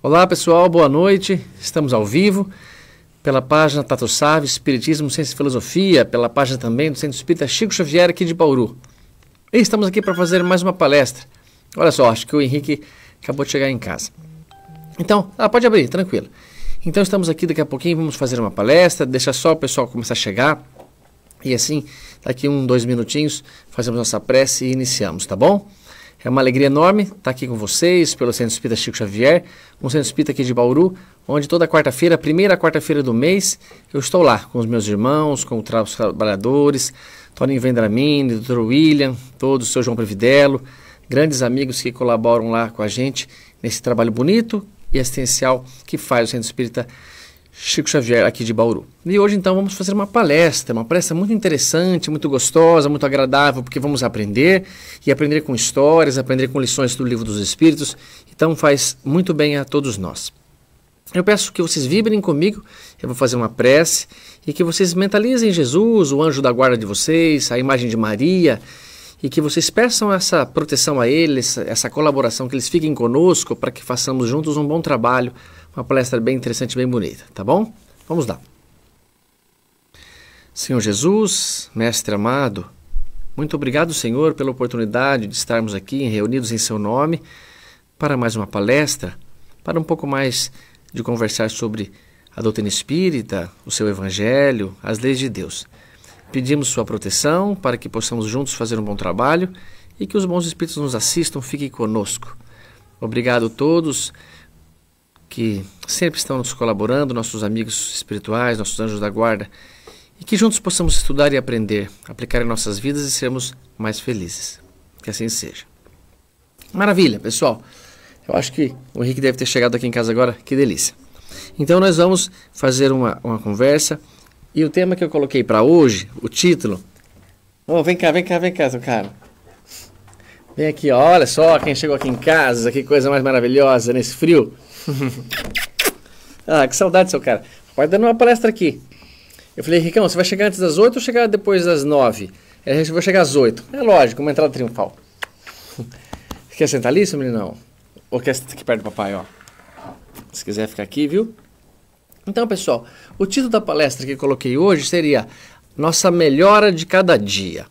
Olá pessoal, boa noite. Estamos ao vivo pela página Tato Sávio, Espiritismo, Ciência e Filosofia, pela página também do Centro Espírita Chico Xavier aqui de Bauru. E estamos aqui para fazer mais uma palestra. Olha só, acho que o Henrique acabou de chegar em casa. Então, ah, pode abrir, tranquilo. Então estamos aqui daqui a pouquinho, vamos fazer uma palestra, deixa só o pessoal começar a chegar. E assim, daqui um, dois minutinhos, fazemos nossa prece e iniciamos, tá bom? É uma alegria enorme estar aqui com vocês pelo Centro Espírita Chico Xavier, um Centro Espírita aqui de Bauru, onde toda quarta-feira, primeira quarta-feira do mês, eu estou lá com os meus irmãos, com os trabalhadores, Toninho Vendramini, Dr. William, todos, o Sr. João Previdelo, grandes amigos que colaboram lá com a gente nesse trabalho bonito e assistencial que faz o Centro Espírita Chico Chico Xavier, aqui de Bauru. E hoje, então, vamos fazer uma palestra, uma palestra muito interessante, muito gostosa, muito agradável, porque vamos aprender e aprender com histórias, aprender com lições do Livro dos Espíritos. Então, faz muito bem a todos nós. Eu peço que vocês vibrem comigo, eu vou fazer uma prece e que vocês mentalizem Jesus, o anjo da guarda de vocês, a imagem de Maria e que vocês peçam essa proteção a eles, essa colaboração, que eles fiquem conosco para que façamos juntos um bom trabalho uma palestra bem interessante, bem bonita, tá bom? Vamos lá. Senhor Jesus, Mestre amado, muito obrigado, Senhor, pela oportunidade de estarmos aqui reunidos em Seu nome para mais uma palestra, para um pouco mais de conversar sobre a doutrina espírita, o seu evangelho, as leis de Deus. Pedimos sua proteção para que possamos juntos fazer um bom trabalho e que os bons espíritos nos assistam, fiquem conosco. Obrigado a todos que sempre estão nos colaborando, nossos amigos espirituais, nossos anjos da guarda, e que juntos possamos estudar e aprender, aplicar em nossas vidas e sermos mais felizes. Que assim seja. Maravilha, pessoal. Eu acho que o Henrique deve ter chegado aqui em casa agora. Que delícia. Então nós vamos fazer uma, uma conversa. E o tema que eu coloquei para hoje, o título. Oh, vem cá, vem cá, vem cá, seu cara. Vem aqui, olha só quem chegou aqui em casa, que coisa mais maravilhosa nesse frio. ah, que saudade, seu cara. Vai dando uma palestra aqui. Eu falei, Ricão, você vai chegar antes das 8 ou chegar depois das 9? Ele vou chegar às 8. É lógico, uma entrada triunfal. Quer sentar ali, seu meninão? Ou quer sentar aqui perto do papai, ó? Se quiser ficar aqui, viu? Então, pessoal, o título da palestra que eu coloquei hoje seria Nossa Melhora de Cada Dia.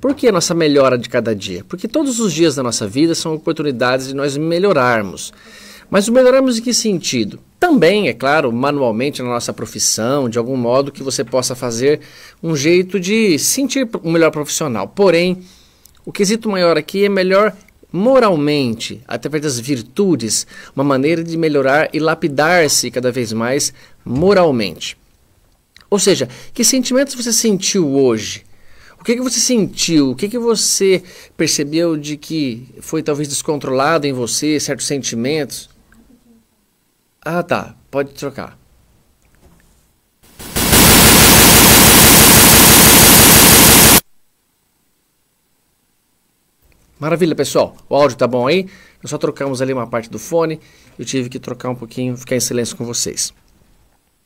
Por que nossa melhora de cada dia? Porque todos os dias da nossa vida são oportunidades de nós melhorarmos. Mas o melhoramos é em que sentido? Também, é claro, manualmente na nossa profissão, de algum modo que você possa fazer um jeito de sentir um melhor profissional. Porém, o quesito maior aqui é melhor moralmente, através das virtudes, uma maneira de melhorar e lapidar-se cada vez mais moralmente. Ou seja, que sentimentos você sentiu hoje? O que, que você sentiu? O que, que você percebeu de que foi talvez descontrolado em você, certos sentimentos? Ah, tá. Pode trocar. Maravilha, pessoal. O áudio tá bom aí? Nós só trocamos ali uma parte do fone. Eu tive que trocar um pouquinho, ficar em silêncio com vocês.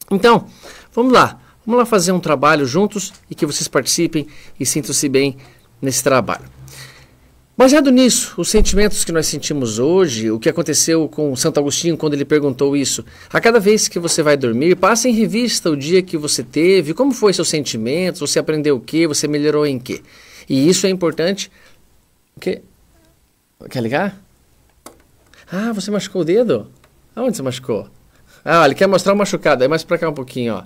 Então, vamos lá. Vamos lá fazer um trabalho juntos e que vocês participem e sintam-se bem nesse trabalho. Baseado nisso, os sentimentos que nós sentimos hoje, o que aconteceu com Santo Agostinho quando ele perguntou isso, a cada vez que você vai dormir, passe em revista o dia que você teve, como foi seus sentimentos, você aprendeu o que, você melhorou em quê. E isso é importante. quê? Quer ligar? Ah, você machucou o dedo? Aonde você machucou? Ah, ele quer mostrar o machucado, é mais pra cá um pouquinho, ó.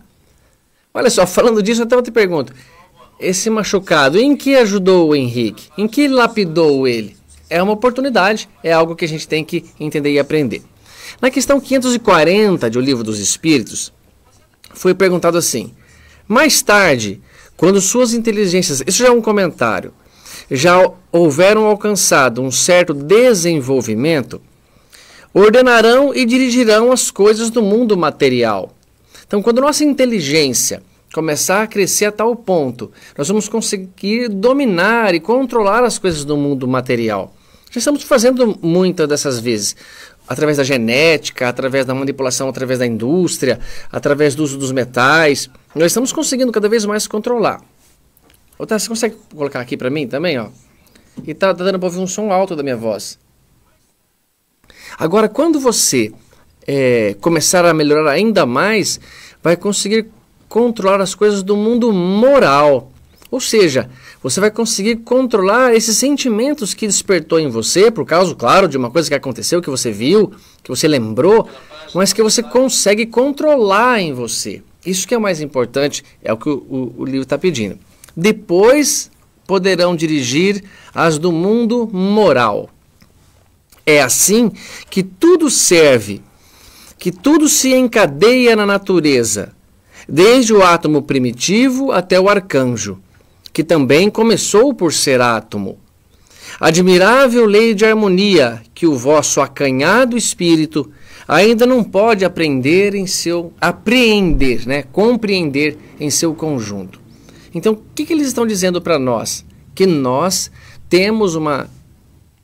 Olha só, falando disso, eu até vou te pergunto esse machucado, em que ajudou o Henrique? Em que lapidou ele? É uma oportunidade, é algo que a gente tem que entender e aprender. Na questão 540 de O Livro dos Espíritos, foi perguntado assim: Mais tarde, quando suas inteligências, isso já é um comentário, já houveram alcançado um certo desenvolvimento, ordenarão e dirigirão as coisas do mundo material. Então, quando nossa inteligência começar a crescer a tal ponto, nós vamos conseguir dominar e controlar as coisas do mundo material. Já estamos fazendo muitas dessas vezes, através da genética, através da manipulação, através da indústria, através do uso dos metais. Nós estamos conseguindo cada vez mais controlar. Otávio, você consegue colocar aqui para mim também, ó? E tá, tá dando para ouvir um som alto da minha voz. Agora, quando você é, começar a melhorar ainda mais, vai conseguir controlar as coisas do mundo moral. Ou seja, você vai conseguir controlar esses sentimentos que despertou em você, por causa, claro, de uma coisa que aconteceu, que você viu, que você lembrou, mas que você consegue controlar em você. Isso que é o mais importante, é o que o, o, o livro está pedindo. Depois poderão dirigir as do mundo moral. É assim que tudo serve, que tudo se encadeia na natureza desde o átomo primitivo até o arcanjo, que também começou por ser átomo. Admirável lei de harmonia que o vosso acanhado espírito ainda não pode aprender em seu apreender, né? compreender em seu conjunto. Então, o que, que eles estão dizendo para nós? Que nós temos uma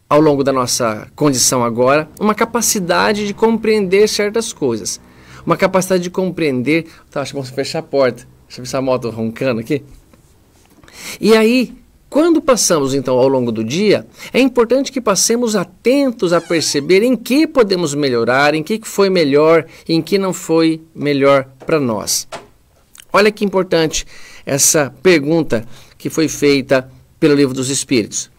ao longo da nossa condição agora, uma capacidade de compreender certas coisas uma capacidade de compreender. Tá, acho que vamos fechar a porta. Deixa eu ver essa moto tá roncando aqui. E aí, quando passamos então ao longo do dia, é importante que passemos atentos a perceber em que podemos melhorar, em que foi melhor, em que não foi melhor para nós. Olha que importante essa pergunta que foi feita pelo Livro dos Espíritos.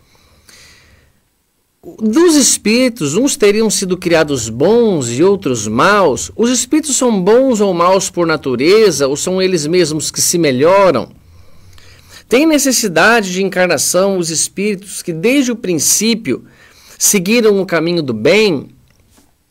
Dos espíritos, uns teriam sido criados bons e outros maus. Os espíritos são bons ou maus por natureza, ou são eles mesmos que se melhoram? Tem necessidade de encarnação os espíritos que desde o princípio seguiram o caminho do bem?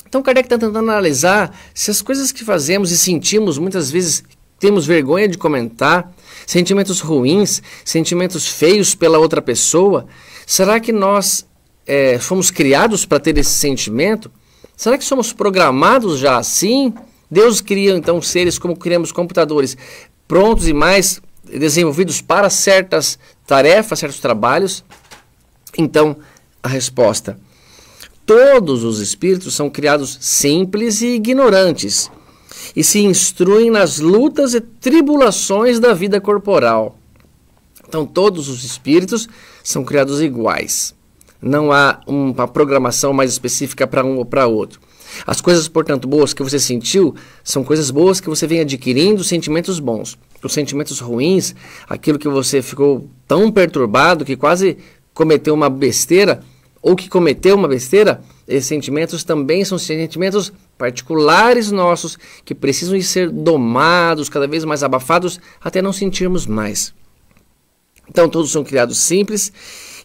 Então Kardec está tentando analisar se as coisas que fazemos e sentimos muitas vezes temos vergonha de comentar, sentimentos ruins, sentimentos feios pela outra pessoa, será que nós é, fomos criados para ter esse sentimento? Será que somos programados já assim? Deus cria então seres como criamos computadores, prontos e mais desenvolvidos para certas tarefas, certos trabalhos? Então, a resposta: todos os espíritos são criados simples e ignorantes e se instruem nas lutas e tribulações da vida corporal. Então, todos os espíritos são criados iguais não há uma programação mais específica para um ou para outro. As coisas, portanto, boas que você sentiu são coisas boas que você vem adquirindo sentimentos bons. Os sentimentos ruins, aquilo que você ficou tão perturbado que quase cometeu uma besteira ou que cometeu uma besteira, esses sentimentos também são sentimentos particulares nossos que precisam ser domados, cada vez mais abafados até não sentirmos mais. Então, todos são criados simples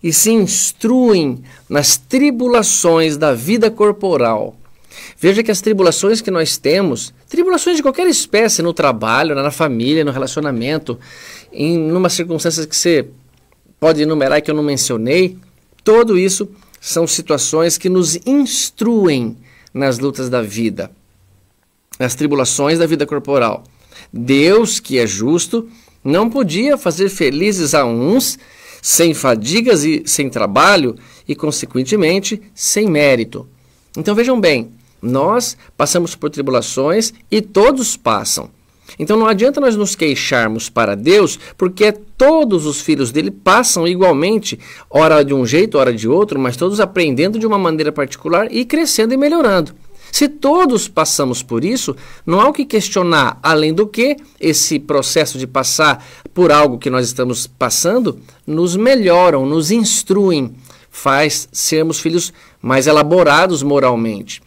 e se instruem nas tribulações da vida corporal. Veja que as tribulações que nós temos, tribulações de qualquer espécie, no trabalho, na família, no relacionamento, em numa circunstância que você pode enumerar e que eu não mencionei, tudo isso são situações que nos instruem nas lutas da vida, nas tribulações da vida corporal. Deus, que é justo, não podia fazer felizes a uns sem fadigas e sem trabalho, e, consequentemente, sem mérito. Então vejam bem, nós passamos por tribulações e todos passam. Então não adianta nós nos queixarmos para Deus, porque todos os filhos dele passam igualmente, ora de um jeito, ora de outro, mas todos aprendendo de uma maneira particular e crescendo e melhorando. Se todos passamos por isso, não há o que questionar, além do que esse processo de passar por algo que nós estamos passando nos melhoram, nos instruem, faz sermos filhos mais elaborados moralmente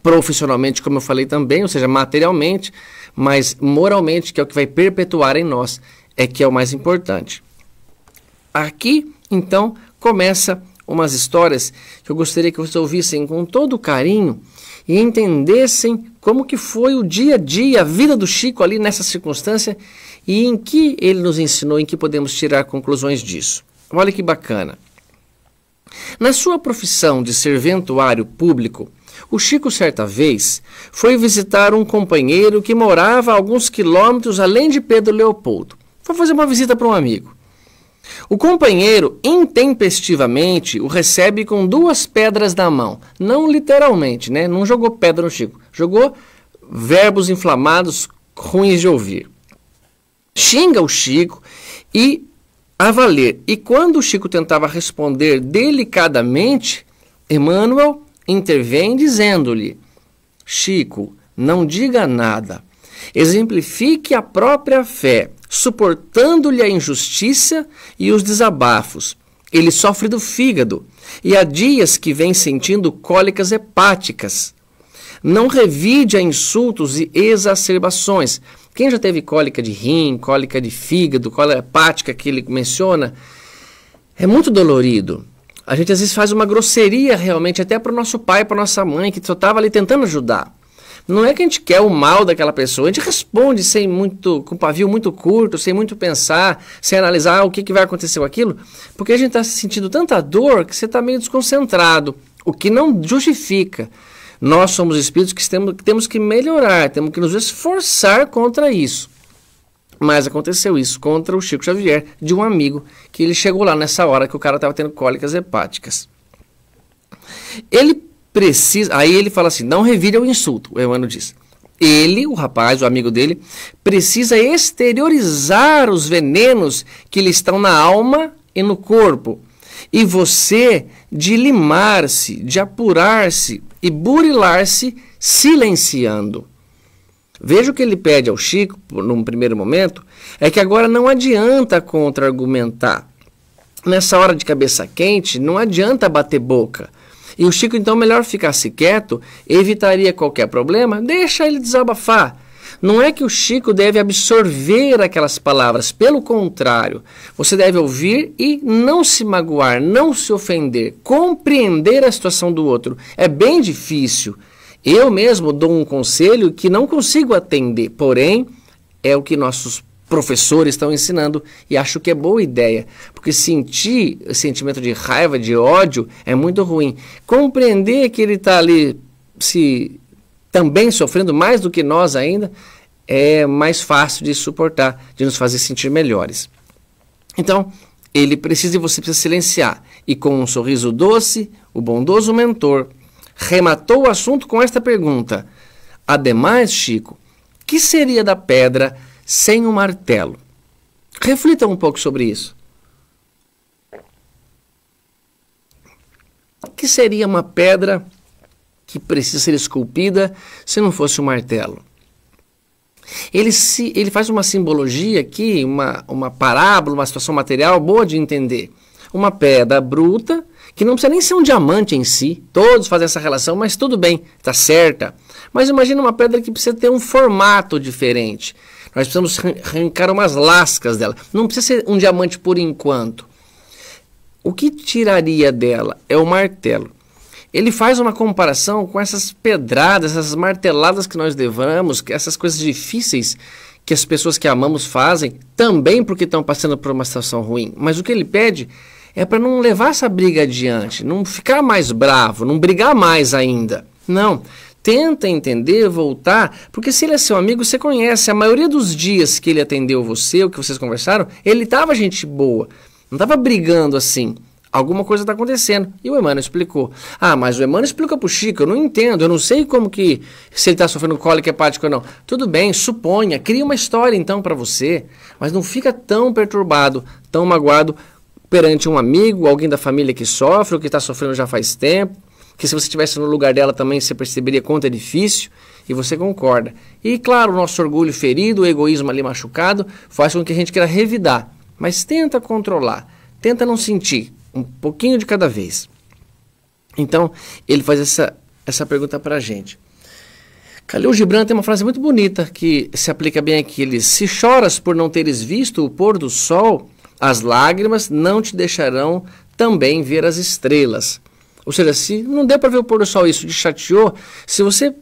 profissionalmente, como eu falei também, ou seja, materialmente, mas moralmente, que é o que vai perpetuar em nós, é que é o mais importante. Aqui, então, começa umas histórias que eu gostaria que vocês ouvissem com todo carinho, e entendessem como que foi o dia a dia, a vida do Chico ali nessa circunstância e em que ele nos ensinou, em que podemos tirar conclusões disso. Olha que bacana. Na sua profissão de serventuário público, o Chico, certa vez, foi visitar um companheiro que morava a alguns quilômetros além de Pedro Leopoldo. Foi fazer uma visita para um amigo. O companheiro intempestivamente o recebe com duas pedras na mão. Não literalmente, né? Não jogou pedra no Chico. Jogou verbos inflamados ruins de ouvir. Xinga o Chico e a valer. E quando o Chico tentava responder delicadamente, Emmanuel intervém dizendo-lhe: Chico, não diga nada. Exemplifique a própria fé suportando-lhe a injustiça e os desabafos. Ele sofre do fígado e há dias que vem sentindo cólicas hepáticas. Não revide a insultos e exacerbações. Quem já teve cólica de rim, cólica de fígado, cólica hepática que ele menciona, é muito dolorido. A gente às vezes faz uma grosseria realmente, até para o nosso pai, para nossa mãe, que só estava ali tentando ajudar. Não é que a gente quer o mal daquela pessoa, a gente responde sem muito, com pavio muito curto, sem muito pensar, sem analisar o que, que vai acontecer com aquilo, porque a gente está sentindo tanta dor que você está meio desconcentrado, o que não justifica. Nós somos espíritos que temos, que temos que melhorar, temos que nos esforçar contra isso. Mas aconteceu isso contra o Chico Xavier, de um amigo, que ele chegou lá nessa hora que o cara estava tendo cólicas hepáticas. Ele precisa. Aí ele fala assim: não revire é o insulto, o Emmanuel diz. Ele, o rapaz, o amigo dele, precisa exteriorizar os venenos que lhe estão na alma e no corpo. E você de limar-se, de apurar-se e burilar-se silenciando. Veja o que ele pede ao Chico, num primeiro momento, é que agora não adianta contra-argumentar. Nessa hora de cabeça quente, não adianta bater boca. E o Chico, então, melhor ficasse quieto, evitaria qualquer problema, deixa ele desabafar. Não é que o Chico deve absorver aquelas palavras, pelo contrário, você deve ouvir e não se magoar, não se ofender, compreender a situação do outro. É bem difícil. Eu mesmo dou um conselho que não consigo atender, porém, é o que nossos professores estão ensinando e acho que é boa ideia, porque sentir o sentimento de raiva, de ódio, é muito ruim. Compreender que ele está ali se também sofrendo mais do que nós ainda é mais fácil de suportar, de nos fazer sentir melhores. Então, ele precisa e você precisa silenciar. E com um sorriso doce, o bondoso mentor rematou o assunto com esta pergunta: Ademais, Chico, que seria da pedra sem o um martelo. Reflita um pouco sobre isso. O que seria uma pedra que precisa ser esculpida se não fosse um martelo? Ele, se, ele faz uma simbologia aqui, uma, uma parábola, uma situação material boa de entender. Uma pedra bruta, que não precisa nem ser um diamante em si, todos fazem essa relação, mas tudo bem, está certa. Mas imagina uma pedra que precisa ter um formato diferente nós precisamos arrancar umas lascas dela. Não precisa ser um diamante por enquanto. O que tiraria dela é o martelo. Ele faz uma comparação com essas pedradas, essas marteladas que nós levamos, essas coisas difíceis que as pessoas que amamos fazem, também porque estão passando por uma situação ruim. Mas o que ele pede é para não levar essa briga adiante, não ficar mais bravo, não brigar mais ainda. Não tenta entender, voltar, porque se ele é seu amigo, você conhece. A maioria dos dias que ele atendeu você, o que vocês conversaram, ele tava gente boa, não tava brigando assim. Alguma coisa está acontecendo. E o Emmanuel explicou. Ah, mas o Emmanuel explica para o Chico, eu não entendo, eu não sei como que, se ele está sofrendo cólica hepática ou não. Tudo bem, suponha, cria uma história então para você, mas não fica tão perturbado, tão magoado perante um amigo, alguém da família que sofre ou que está sofrendo já faz tempo que se você estivesse no lugar dela também, você perceberia quanto é difícil e você concorda. E claro, o nosso orgulho ferido, o egoísmo ali machucado, faz com que a gente queira revidar. Mas tenta controlar, tenta não sentir, um pouquinho de cada vez. Então, ele faz essa, essa pergunta para a gente. Khalil Gibran tem uma frase muito bonita que se aplica bem aqui. Ele diz, se choras por não teres visto o pôr do sol, as lágrimas não te deixarão também ver as estrelas. Ou seja, se não deu para ver o pôr do sol isso te chateou, se você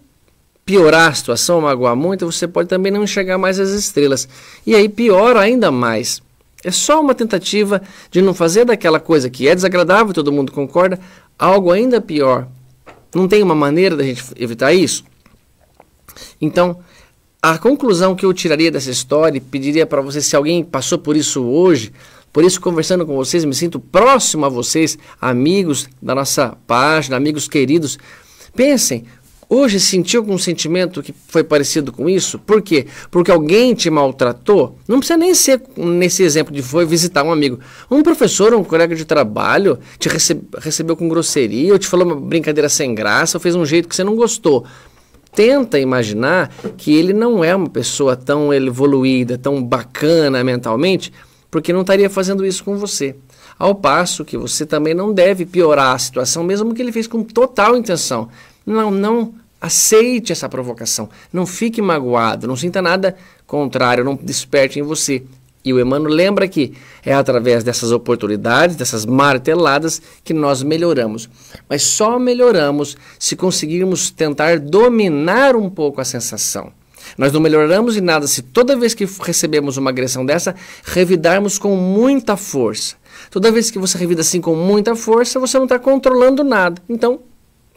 piorar a situação, magoar muito, você pode também não enxergar mais as estrelas. E aí piora ainda mais. É só uma tentativa de não fazer daquela coisa que é desagradável, todo mundo concorda, algo ainda pior. Não tem uma maneira da gente evitar isso? Então, a conclusão que eu tiraria dessa história e pediria para você, se alguém passou por isso hoje, por isso, conversando com vocês, me sinto próximo a vocês, amigos da nossa página, amigos queridos. Pensem, hoje sentiu algum sentimento que foi parecido com isso? Por quê? Porque alguém te maltratou? Não precisa nem ser nesse exemplo de foi visitar um amigo. Um professor, um colega de trabalho te recebeu com grosseria, ou te falou uma brincadeira sem graça, ou fez um jeito que você não gostou tenta imaginar que ele não é uma pessoa tão evoluída, tão bacana mentalmente, porque não estaria fazendo isso com você. Ao passo que você também não deve piorar a situação, mesmo que ele fez com total intenção. Não, não aceite essa provocação. Não fique magoado, não sinta nada contrário, não desperte em você. E o Emmanuel lembra que é através dessas oportunidades, dessas marteladas, que nós melhoramos. Mas só melhoramos se conseguirmos tentar dominar um pouco a sensação. Nós não melhoramos em nada se toda vez que recebemos uma agressão dessa, revidarmos com muita força. Toda vez que você revida assim com muita força, você não está controlando nada. Então,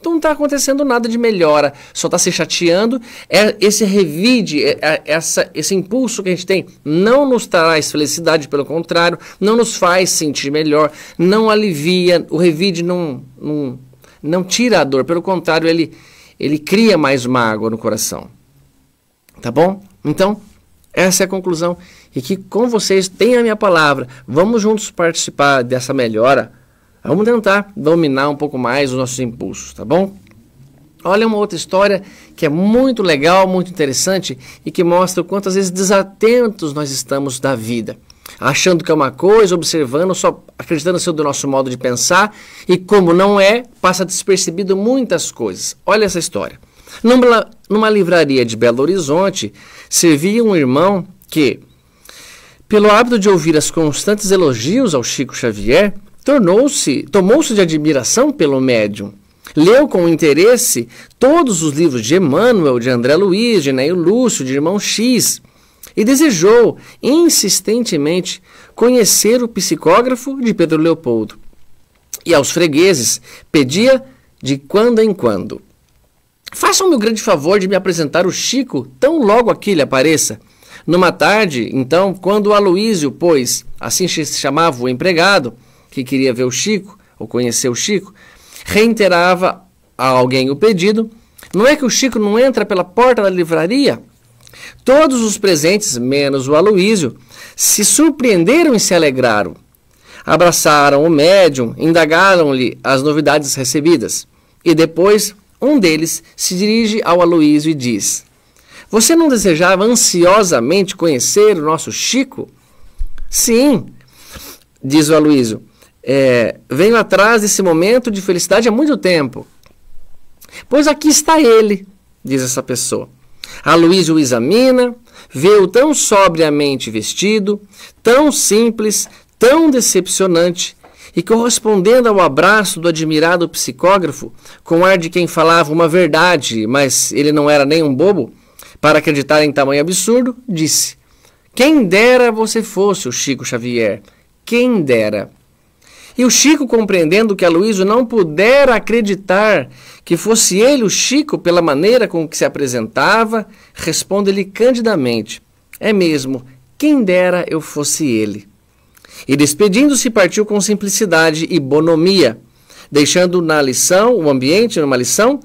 não está acontecendo nada de melhora, só está se chateando. É, esse revide, é, é, essa, esse impulso que a gente tem, não nos traz felicidade, pelo contrário, não nos faz sentir melhor, não alivia, o revide não, não, não tira a dor, pelo contrário, ele, ele cria mais mágoa no coração. Tá bom? Então, essa é a conclusão. E que com vocês tem a minha palavra. Vamos juntos participar dessa melhora. Vamos tentar dominar um pouco mais os nossos impulsos, tá bom? Olha uma outra história que é muito legal, muito interessante e que mostra o quanto às vezes desatentos nós estamos da vida. Achando que é uma coisa, observando, só acreditando ser do nosso modo de pensar e como não é, passa despercebido muitas coisas. Olha essa história. Numa, numa livraria de Belo Horizonte, servia um irmão que, pelo hábito de ouvir as constantes elogios ao Chico Xavier, tornou-se, tomou-se de admiração pelo médium. Leu com interesse todos os livros de Emmanuel, de André Luiz, de Neil Lúcio, de Irmão X, e desejou insistentemente conhecer o psicógrafo de Pedro Leopoldo. E aos fregueses pedia de quando em quando. Façam-me o grande favor de me apresentar o Chico tão logo aqui ele apareça. Numa tarde, então, quando o Aloísio, pois, assim se chamava o empregado, que queria ver o Chico, ou conhecer o Chico, reiterava a alguém o pedido, não é que o Chico não entra pela porta da livraria? Todos os presentes, menos o Aloísio, se surpreenderam e se alegraram. Abraçaram o médium, indagaram-lhe as novidades recebidas. E depois um deles se dirige ao Aloísio e diz: Você não desejava ansiosamente conhecer o nosso Chico? Sim, diz o Aloísio. É, venho atrás desse momento de felicidade há muito tempo. Pois aqui está ele, diz essa pessoa. A o examina, vê-o tão sobriamente vestido, tão simples, tão decepcionante, e correspondendo ao abraço do admirado psicógrafo, com ar de quem falava uma verdade, mas ele não era nem um bobo, para acreditar em tamanho absurdo, disse: Quem dera você fosse o Chico Xavier, quem dera. E o Chico, compreendendo que Aloísio não pudera acreditar que fosse ele o Chico pela maneira com que se apresentava, responde-lhe candidamente: É mesmo, quem dera eu fosse ele. E despedindo-se, partiu com simplicidade e bonomia, deixando na lição, o ambiente, numa lição,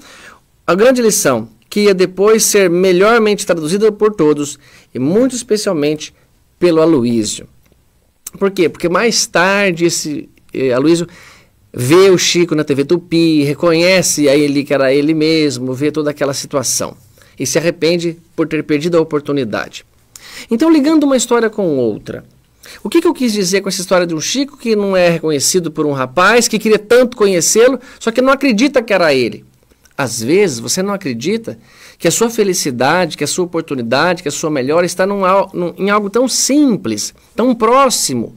a grande lição, que ia depois ser melhormente traduzida por todos, e muito especialmente pelo Aloísio. Por quê? Porque mais tarde esse eh, Aloísio vê o Chico na TV Tupi, reconhece a ele que era ele mesmo, vê toda aquela situação e se arrepende por ter perdido a oportunidade. Então, ligando uma história com outra, o que, que, eu quis dizer com essa história de um Chico que não é reconhecido por um rapaz que queria tanto conhecê-lo, só que não acredita que era ele? Às vezes você não acredita que a sua felicidade, que a sua oportunidade, que a sua melhora está num, num, em algo tão simples, tão próximo.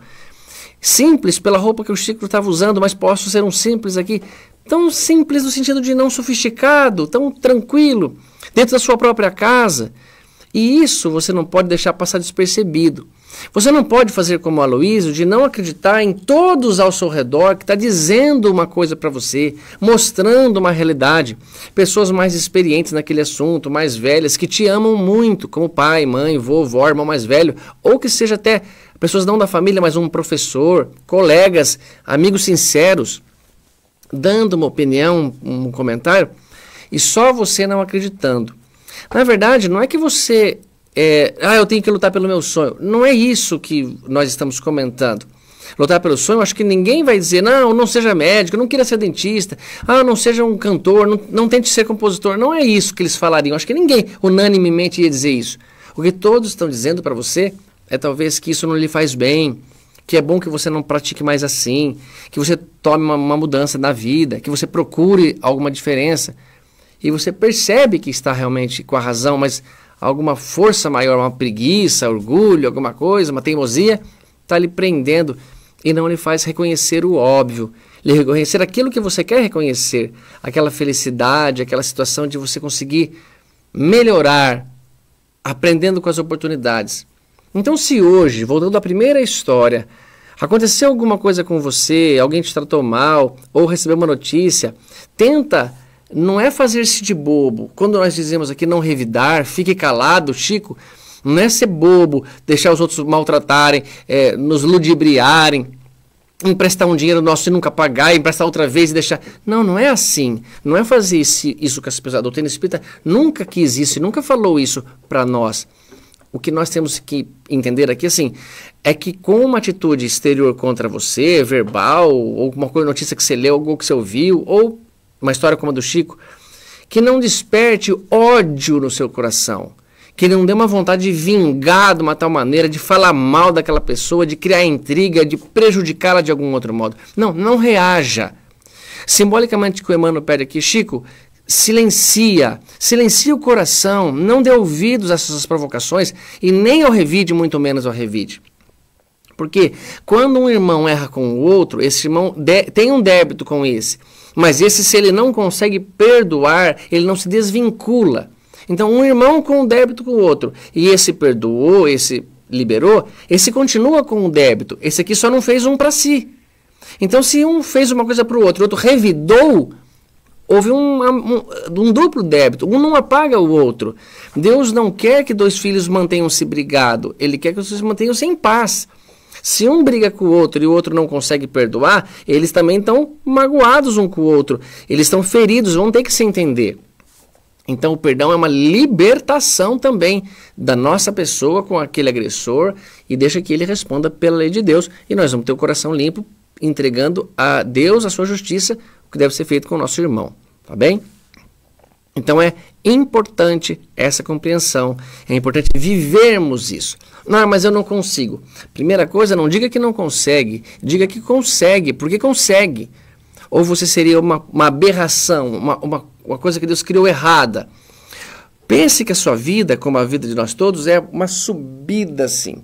Simples pela roupa que o Chico estava usando, mas posso ser um simples aqui. Tão simples no sentido de não sofisticado, tão tranquilo, dentro da sua própria casa. E isso você não pode deixar passar despercebido. Você não pode fazer como Aloísio de não acreditar em todos ao seu redor que está dizendo uma coisa para você, mostrando uma realidade. Pessoas mais experientes naquele assunto, mais velhas, que te amam muito, como pai, mãe, vovó, irmão mais velho, ou que seja até pessoas não da família, mas um professor, colegas, amigos sinceros, dando uma opinião, um comentário, e só você não acreditando. Na verdade, não é que você é, ah, eu tenho que lutar pelo meu sonho. Não é isso que nós estamos comentando. Lutar pelo sonho, acho que ninguém vai dizer, não, não seja médico, não queira ser dentista, ah, não seja um cantor, não, não tente ser compositor. Não é isso que eles falariam. Acho que ninguém unanimemente ia dizer isso. O que todos estão dizendo para você é talvez que isso não lhe faz bem, que é bom que você não pratique mais assim, que você tome uma, uma, mudança na vida, que você procure alguma diferença. E você percebe que está realmente com a razão, mas alguma força maior, uma preguiça, orgulho, alguma coisa, uma teimosia, está lhe prendendo e não lhe faz reconhecer o óbvio, lhe reconhecer aquilo que você quer reconhecer, aquela felicidade, aquela situação de você conseguir melhorar, aprendendo com as oportunidades. Então, se hoje, voltando à primeira história, aconteceu alguma coisa com você, alguém te tratou mal ou recebeu uma notícia, tenta não é fazer-se de bobo. Quando nós dizemos aqui não revidar, fique calado, Chico, não é ser bobo, deixar os outros maltratarem, é, nos ludibriarem, emprestar um dinheiro nosso e nunca pagar, emprestar outra vez e deixar. Não, não é assim. Não é fazer isso com as pessoas. A doutrina espírita nunca quis isso e nunca falou isso para nós. O que nós temos que entender aqui, assim, é que com uma atitude exterior contra você, verbal, ou alguma coisa, notícia que você leu, algo que você ouviu, ou uma história como a do Chico, que não desperte ódio no seu coração, que não dê uma vontade de vingar de uma tal maneira, de falar mal daquela pessoa, de criar intriga, de prejudicá-la de algum outro modo. Não, não reaja. Simbolicamente, que o Emmanuel pede aqui, Chico, silencia, silencia o coração, não dê ouvidos a essas provocações e nem ao revide, muito menos ao revide. Porque quando um irmão erra com o outro, esse irmão tem um débito com esse. Mas esse, se ele não consegue perdoar, ele não se desvincula. Então, um irmão com um débito com o outro, e esse perdoou, esse liberou, esse continua com o débito. Esse aqui só não fez um para si. Então, se um fez uma coisa para o outro, o outro revidou, houve um, um, um, duplo débito. Um não apaga o outro. Deus não quer que dois filhos mantenham-se brigado. Ele quer que os filhos mantenham-se em paz. Se um briga com o outro e o outro não consegue perdoar, eles também estão magoados um com o outro. Eles estão feridos, vão ter que se entender. Então, o perdão é uma libertação também da nossa pessoa com aquele agressor e deixa que ele responda pela lei de Deus. E nós vamos ter o coração limpo, entregando a Deus a sua justiça, o que deve ser feito com o nosso irmão. Tá bem? Então é importante essa compreensão, é importante vivermos isso. Não, mas eu não consigo. Primeira coisa, não diga que não consegue, diga que consegue, porque consegue. Ou você seria uma, uma aberração, uma, uma, uma coisa que Deus criou errada. Pense que a sua vida, como a vida de nós todos, é uma subida assim.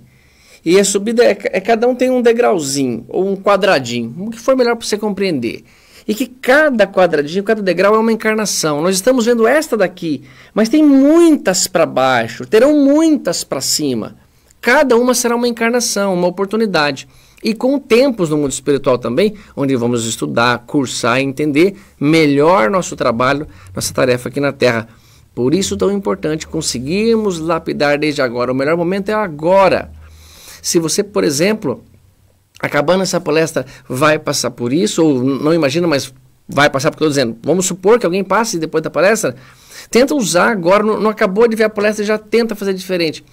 E a subida é, é cada um tem um degrauzinho, ou um quadradinho, o que for melhor para você compreender e que cada quadradinho, cada degrau é uma encarnação. Nós estamos vendo esta daqui, mas tem muitas para baixo, terão muitas para cima. Cada uma será uma encarnação, uma oportunidade. E com tempos no mundo espiritual também, onde vamos estudar, cursar e entender melhor nosso trabalho, nossa tarefa aqui na Terra. Por isso tão importante conseguirmos lapidar desde agora. O melhor momento é agora. Se você, por exemplo, acabando essa palestra, vai passar por isso, ou não imagina, mas vai passar porque eu estou dizendo. Vamos supor que alguém passe depois da palestra. Tenta usar agora, não, não acabou de ver a palestra e já tenta fazer diferente.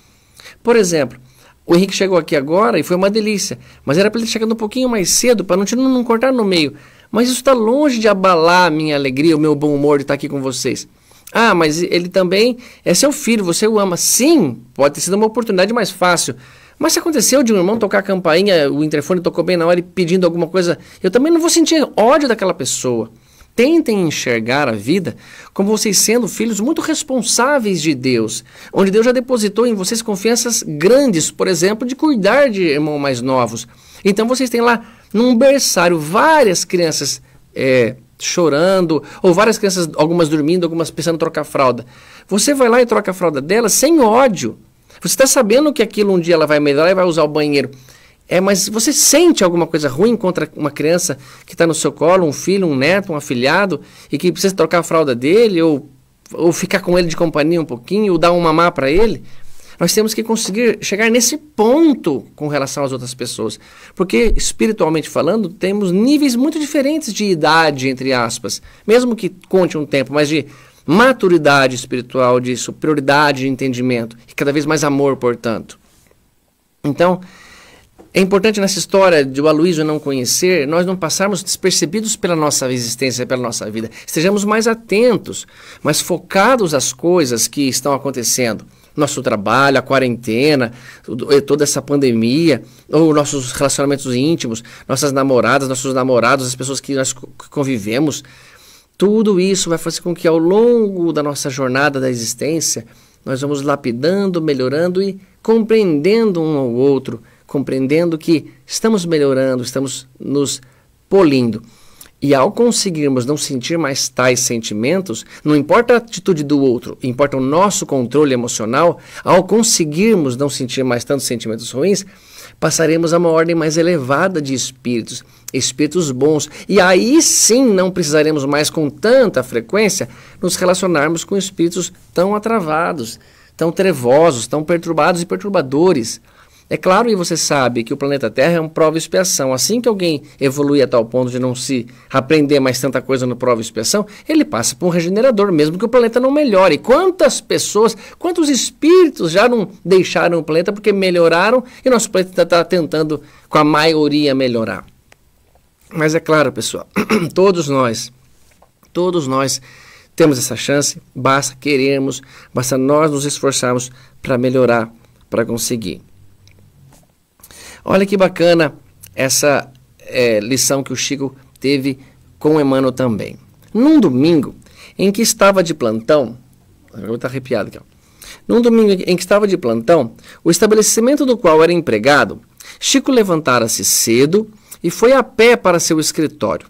Por exemplo, o Henrique chegou aqui agora e foi uma delícia, mas era para ele chegar um pouquinho mais cedo para não, não cortar no meio. Mas isso está longe de abalar a minha alegria, o meu bom humor de estar aqui com vocês. Ah, mas ele também é seu filho, você o ama. Sim, pode ter sido uma oportunidade mais fácil, mas se aconteceu de um irmão tocar a campainha, o interfone tocou bem na hora e pedindo alguma coisa, eu também não vou sentir ódio daquela pessoa. Tentem enxergar a vida como vocês sendo filhos muito responsáveis de Deus, onde Deus já depositou em vocês confianças grandes, por exemplo, de cuidar de irmãos mais novos. Então vocês têm lá num berçário várias crianças é, chorando, ou várias crianças, algumas dormindo, algumas pensando em trocar fralda. Você vai lá e troca a fralda delas sem ódio. Você está sabendo que aquilo um dia ela vai melhorar e vai usar o banheiro. É, mas você sente alguma coisa ruim contra uma criança que está no seu colo, um filho, um neto, um afilhado, e que precisa trocar a fralda dele, ou, ou ficar com ele de companhia um pouquinho, ou dar um mamá para ele? Nós temos que conseguir chegar nesse ponto com relação às outras pessoas. Porque, espiritualmente falando, temos níveis muito diferentes de idade, entre aspas. Mesmo que conte um tempo, mas de maturidade espiritual disso, prioridade de entendimento e cada vez mais amor, portanto. Então, é importante nessa história de o Aloysio não conhecer, nós não passarmos despercebidos pela nossa existência, pela nossa vida. Estejamos mais atentos, mais focados às coisas que estão acontecendo. Nosso trabalho, a quarentena, toda essa pandemia, ou nossos relacionamentos íntimos, nossas namoradas, nossos namorados, as pessoas que nós convivemos, tudo isso vai fazer com que ao longo da nossa jornada da existência, nós vamos lapidando, melhorando e compreendendo um ao outro, compreendendo que estamos melhorando, estamos nos polindo. E ao conseguirmos não sentir mais tais sentimentos, não importa a atitude do outro, importa o nosso controle emocional, ao conseguirmos não sentir mais tantos sentimentos ruins, passaremos a uma ordem mais elevada de espíritos, espíritos bons. E aí sim não precisaremos mais com tanta frequência nos relacionarmos com espíritos tão atravados, tão trevosos, tão perturbados e perturbadores. É claro, e você sabe que o planeta Terra é um prova e expiação. Assim que alguém evolui a tal ponto de não se aprender mais tanta coisa no prova e expiação, ele passa por um regenerador, mesmo que o planeta não melhore. Quantas pessoas, quantos espíritos já não deixaram o planeta porque melhoraram e nosso planeta está tentando, com a maioria, melhorar? Mas é claro, pessoal, todos nós, todos nós temos essa chance, basta queremos, basta nós nos esforçarmos para melhorar, para conseguir. Olha que bacana essa é, lição que o Chico teve com o Emmanuel também. Num domingo em que estava de plantão, eu estou arrepiado aqui, ó. Num domingo em que estava de plantão, o estabelecimento do qual era empregado, Chico levantara-se cedo e foi a pé para seu escritório.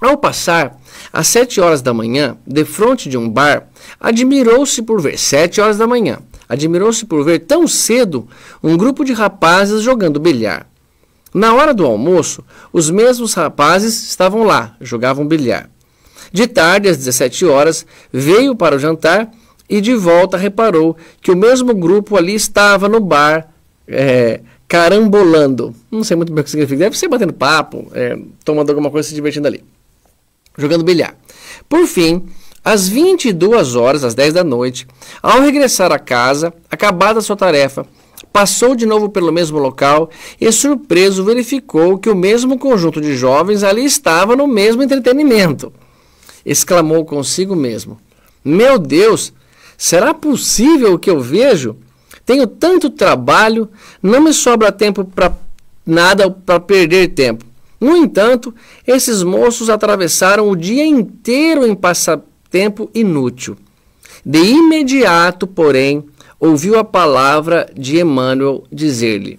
Ao passar, às sete horas da manhã, de frente de um bar, admirou-se por ver sete horas da manhã. Admirou-se por ver tão cedo um grupo de rapazes jogando bilhar. Na hora do almoço, os mesmos rapazes estavam lá, jogavam bilhar. De tarde, às 17 horas, veio para o jantar e de volta reparou que o mesmo grupo ali estava no bar, é, carambolando. Não sei muito bem o que significa. Deve ser batendo papo, é, tomando alguma coisa, se divertindo ali. Jogando bilhar. Por fim, às 22 horas, às 10 da noite, ao regressar a casa, acabada sua tarefa, passou de novo pelo mesmo local e, surpreso, verificou que o mesmo conjunto de jovens ali estava no mesmo entretenimento. Exclamou consigo mesmo: Meu Deus, será possível o que eu vejo? Tenho tanto trabalho, não me sobra tempo para nada para perder tempo. No entanto, esses moços atravessaram o dia inteiro em passatempo inútil. De imediato, porém, ouviu a palavra de Emmanuel dizer-lhe: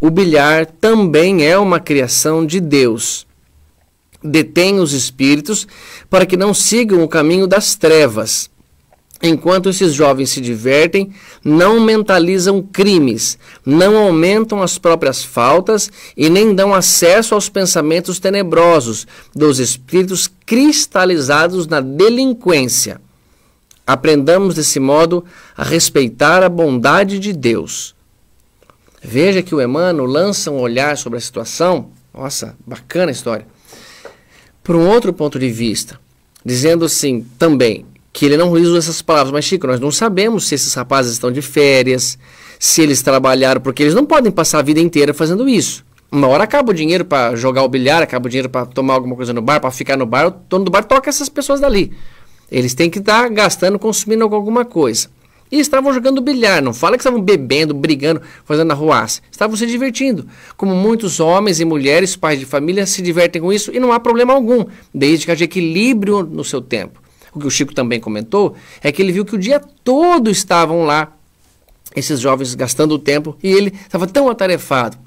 O bilhar também é uma criação de Deus. Detém os espíritos para que não sigam o caminho das trevas Enquanto esses jovens se divertem, não mentalizam crimes, não aumentam as próprias faltas e nem dão acesso aos pensamentos tenebrosos dos espíritos cristalizados na delinquência. Aprendamos desse modo a respeitar a bondade de Deus. Veja que o Emmanuel lança um olhar sobre a situação, nossa, bacana a história, por um outro ponto de vista, dizendo assim também: que ele não usa essas palavras. Mas, Chico, nós não sabemos se esses rapazes estão de férias, se eles trabalharam, porque eles não podem passar a vida inteira fazendo isso. Uma hora acaba o dinheiro para jogar o bilhar, acaba o dinheiro para tomar alguma coisa no bar, para ficar no bar, o dono do bar toca essas pessoas dali. Eles têm que estar tá gastando, consumindo alguma coisa. E estavam jogando bilhar, não fala que estavam bebendo, brigando, fazendo arruaça. Estavam se divertindo. Como muitos homens e mulheres, pais de família, se divertem com isso e não há problema algum, desde que haja equilíbrio no seu tempo o que o Chico também comentou, é que ele viu que o dia todo estavam lá esses jovens gastando o tempo e ele estava tão atarefado.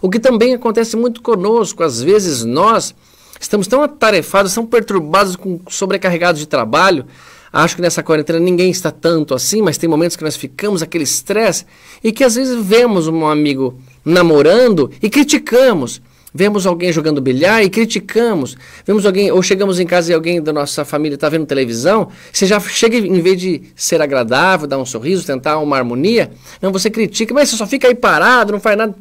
O que também acontece muito conosco, às vezes nós estamos tão atarefados, tão perturbados, com, sobrecarregados de trabalho. Acho que nessa quarentena ninguém está tanto assim, mas tem momentos que nós ficamos aquele estresse e que às vezes vemos um amigo namorando e criticamos. Vemos alguém jogando bilhar e criticamos. Vemos alguém, ou chegamos em casa e alguém da nossa família está vendo televisão, você já chega, em vez de ser agradável, dar um sorriso, tentar uma harmonia, não, você critica, mas você só fica aí parado, não faz nada.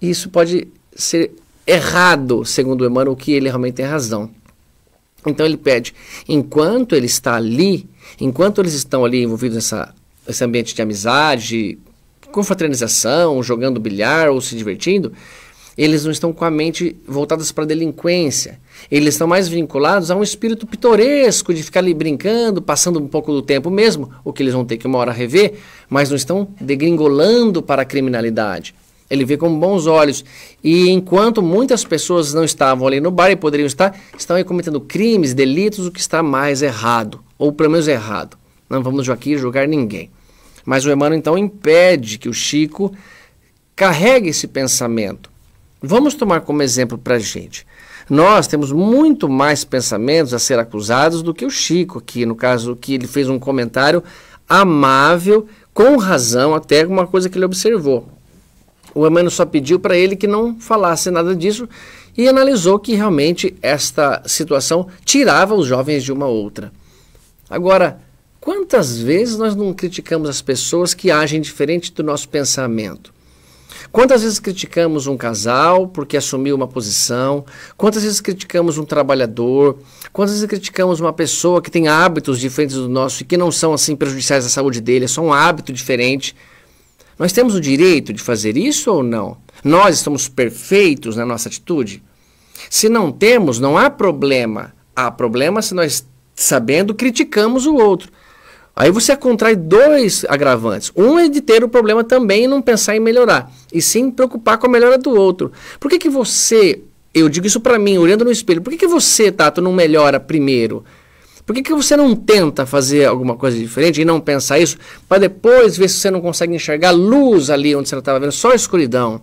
Isso pode ser errado, segundo Emmanuel, que ele realmente tem razão. Então ele pede, enquanto ele está ali, enquanto eles estão ali envolvidos nessa, nesse ambiente de amizade, confraternização, jogando bilhar ou se divertindo, eles não estão com a mente voltadas para a delinquência. Eles estão mais vinculados a um espírito pitoresco de ficar ali brincando, passando um pouco do tempo mesmo, o que eles vão ter que uma hora rever, mas não estão degringolando para a criminalidade. Ele vê com bons olhos. E enquanto muitas pessoas não estavam ali no bar e poderiam estar, estão aí cometendo crimes, delitos, o que está mais errado, ou pelo menos errado. Não vamos aqui julgar ninguém. Mas o Emmanuel então impede que o Chico carregue esse pensamento. Vamos tomar como exemplo para a gente. Nós temos muito mais pensamentos a ser acusados do que o Chico aqui, no caso que ele fez um comentário amável, com razão, até uma coisa que ele observou. O Emmanuel só pediu para ele que não falasse nada disso e analisou que realmente esta situação tirava os jovens de uma outra. Agora, quantas vezes nós não criticamos as pessoas que agem diferente do nosso pensamento? Quantas vezes criticamos um casal porque assumiu uma posição? Quantas vezes criticamos um trabalhador? Quantas vezes criticamos uma pessoa que tem hábitos diferentes do nosso e que não são assim prejudiciais à saúde dele, é só um hábito diferente? Nós temos o direito de fazer isso ou não? Nós estamos perfeitos na nossa atitude? Se não temos, não há problema. Há problema se nós, sabendo, criticamos o outro. Aí você contrai dois agravantes. Um é de ter o problema também e não pensar em melhorar, e sim preocupar com a melhora do outro. Por que, que você, eu digo isso para mim, olhando no espelho, por que, que você, Tato, não melhora primeiro? Por que, que você não tenta fazer alguma coisa diferente e não pensar isso, para depois ver se você não consegue enxergar luz ali onde você estava vendo, só escuridão?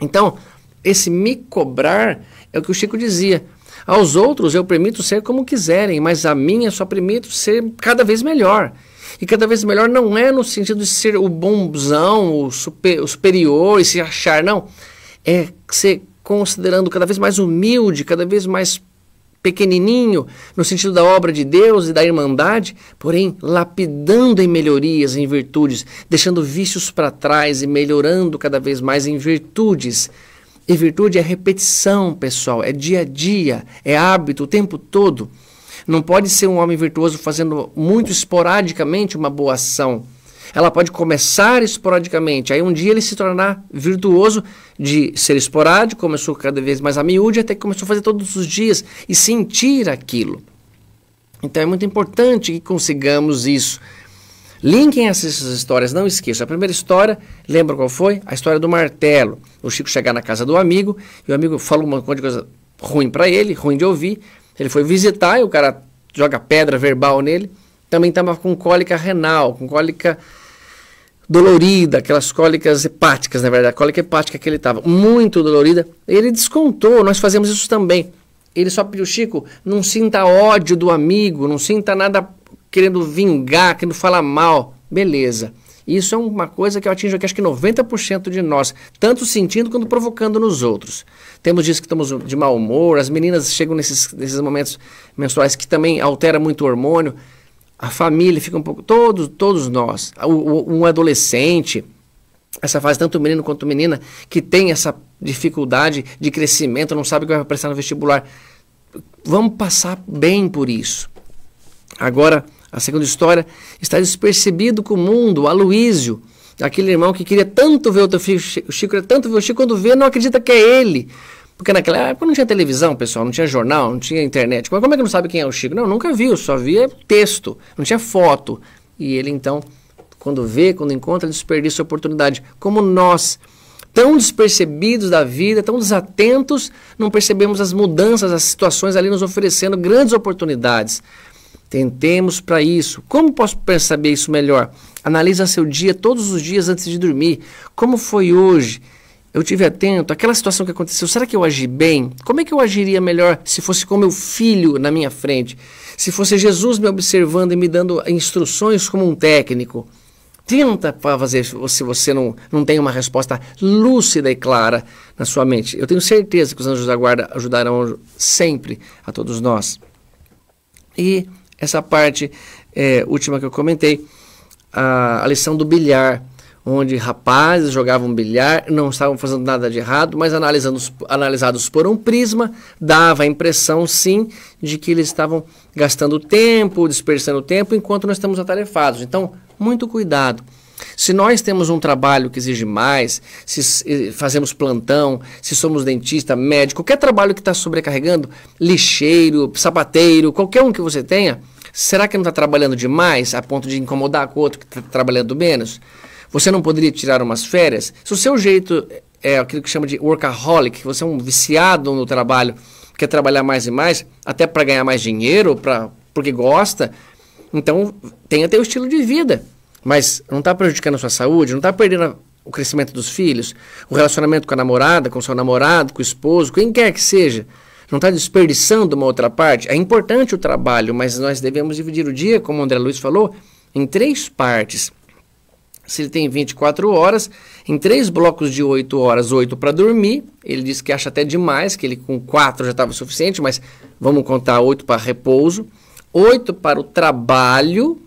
Então, esse me cobrar é o que o Chico dizia. Aos outros eu permito ser como quiserem, mas a mim eu só permito ser cada vez melhor. E cada vez melhor não é no sentido de ser o bonzão, o, super, o superior e se achar, não. É ser considerando cada vez mais humilde, cada vez mais pequenininho, no sentido da obra de Deus e da irmandade, porém lapidando em melhorias, em virtudes, deixando vícios para trás e melhorando cada vez mais em virtudes e virtude é repetição, pessoal, é dia a dia, é hábito o tempo todo. Não pode ser um homem virtuoso fazendo muito esporadicamente uma boa ação. Ela pode começar esporadicamente, aí um dia ele se tornar virtuoso de ser esporádico, começou cada vez mais a miúde, até que começou a fazer todos os dias e sentir aquilo. Então é muito importante que consigamos isso. Linkem essas histórias, não esqueça. A primeira história, lembra qual foi? A história do martelo. O Chico chegar na casa do amigo e o amigo fala uma monte de coisa ruim para ele, ruim de ouvir. Ele foi visitar e o cara joga pedra verbal nele. Também estava com cólica renal, com cólica dolorida, aquelas cólicas hepáticas, na verdade, a cólica hepática que ele estava, muito dolorida. Ele descontou, nós fazemos isso também. Ele só pediu, Chico, não sinta ódio do amigo, não sinta nada querendo vingar, querendo falar mal. Beleza. Isso é uma coisa que eu aqui, acho que 90% de nós, tanto sentindo quanto provocando nos outros. Temos dias que estamos de mau humor, as meninas chegam nesses, nesses momentos menstruais que também altera muito o hormônio, a família fica um pouco. Todos, todos nós. O, o, um adolescente, essa fase, tanto menino quanto menina, que tem essa dificuldade de crescimento, não sabe o que vai prestar no vestibular. Vamos passar bem por isso. Agora a segunda história está despercebido com o mundo, Aloísio, aquele irmão que queria tanto ver o teu filho, o Chico queria tanto ver o Chico, quando vê, não acredita que é ele. Porque naquela época não tinha televisão, pessoal, não tinha jornal, não tinha internet. Como é que não sabe quem é o Chico? Não, nunca viu, só via texto, não tinha foto. E ele então, quando vê, quando encontra, desperdiça a oportunidade. Como nós, tão despercebidos da vida, tão desatentos, não percebemos as mudanças, as situações ali nos oferecendo grandes oportunidades. Tentemos para isso. Como posso perceber isso melhor? Analisa seu dia todos os dias antes de dormir. Como foi hoje? Eu tive atento àquela situação que aconteceu. Será que eu agi bem? Como é que eu agiria melhor se fosse com meu filho na minha frente? Se fosse Jesus me observando e me dando instruções como um técnico? Tenta fazer se você não, não tem uma resposta lúcida e clara na sua mente. Eu tenho certeza que os anjos da guarda ajudarão sempre a todos nós. E essa parte é, última que eu comentei, a, a lição do bilhar, onde rapazes jogavam bilhar, não estavam fazendo nada de errado, mas analisados por um prisma, dava a impressão, sim, de que eles estavam gastando tempo, dispersando tempo, enquanto nós estamos atarefados. Então, muito cuidado. Se nós temos um trabalho que exige mais, se fazemos plantão, se somos dentista, médico, qualquer trabalho que está sobrecarregando, lixeiro, sapateiro, qualquer um que você tenha, Será que não está trabalhando demais a ponto de incomodar com o outro que está trabalhando menos? Você não poderia tirar umas férias? Se o seu jeito é aquilo que chama de workaholic, que você é um viciado no trabalho, quer trabalhar mais e mais, até para ganhar mais dinheiro, pra, porque gosta, então tenha teu estilo de vida. Mas não está prejudicando a sua saúde, não está perdendo o crescimento dos filhos, o relacionamento com a namorada, com o seu namorado, com o esposo, com quem quer que seja não está desperdiçando uma outra parte. É importante o trabalho, mas nós devemos dividir o dia, como o André Luiz falou, em três partes. Se ele tem 24 horas, em três blocos de 8 horas, 8 para dormir. Ele disse que acha até demais, que ele com 4 já estava suficiente, mas vamos contar 8 para repouso, 8 para o trabalho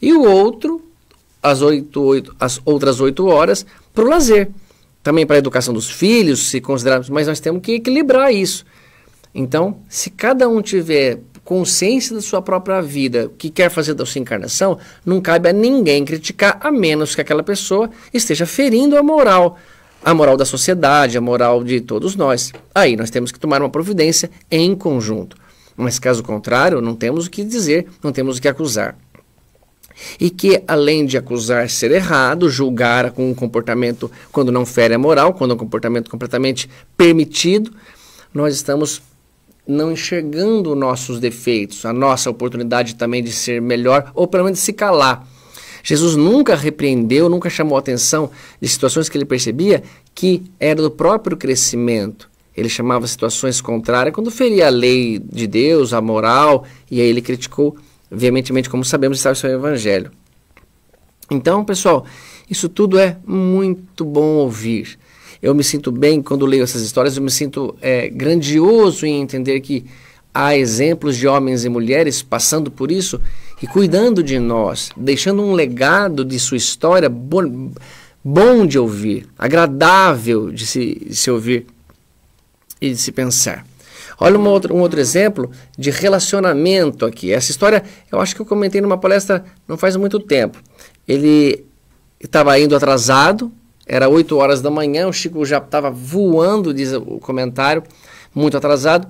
e o outro, as, 8, 8 as outras 8 horas, para o lazer. Também para a educação dos filhos, se considerarmos, mas nós temos que equilibrar isso. Então, se cada um tiver consciência da sua própria vida, o que quer fazer da sua encarnação, não cabe a ninguém criticar, a menos que aquela pessoa esteja ferindo a moral, a moral da sociedade, a moral de todos nós. Aí nós temos que tomar uma providência em conjunto. Mas caso contrário, não temos o que dizer, não temos o que acusar. E que, além de acusar ser errado, julgar com um comportamento quando não fere a moral, quando é um comportamento completamente permitido, nós estamos não enxergando nossos defeitos, a nossa oportunidade também de ser melhor, ou pelo menos de se calar. Jesus nunca repreendeu, nunca chamou atenção de situações que ele percebia que era do próprio crescimento. Ele chamava situações contrárias quando feria a lei de Deus, a moral, e aí ele criticou veementemente, como sabemos, estava seu evangelho. Então, pessoal, isso tudo é muito bom ouvir. Eu me sinto bem quando leio essas histórias, eu me sinto é, grandioso em entender que há exemplos de homens e mulheres passando por isso e cuidando de nós, deixando um legado de sua história bom, bom de ouvir, agradável de se, de se ouvir e de se pensar. Olha outra, um outro exemplo de relacionamento aqui. Essa história eu acho que eu comentei numa palestra não faz muito tempo. Ele estava indo atrasado era 8 horas da manhã, o Chico já estava voando, diz o comentário, muito atrasado.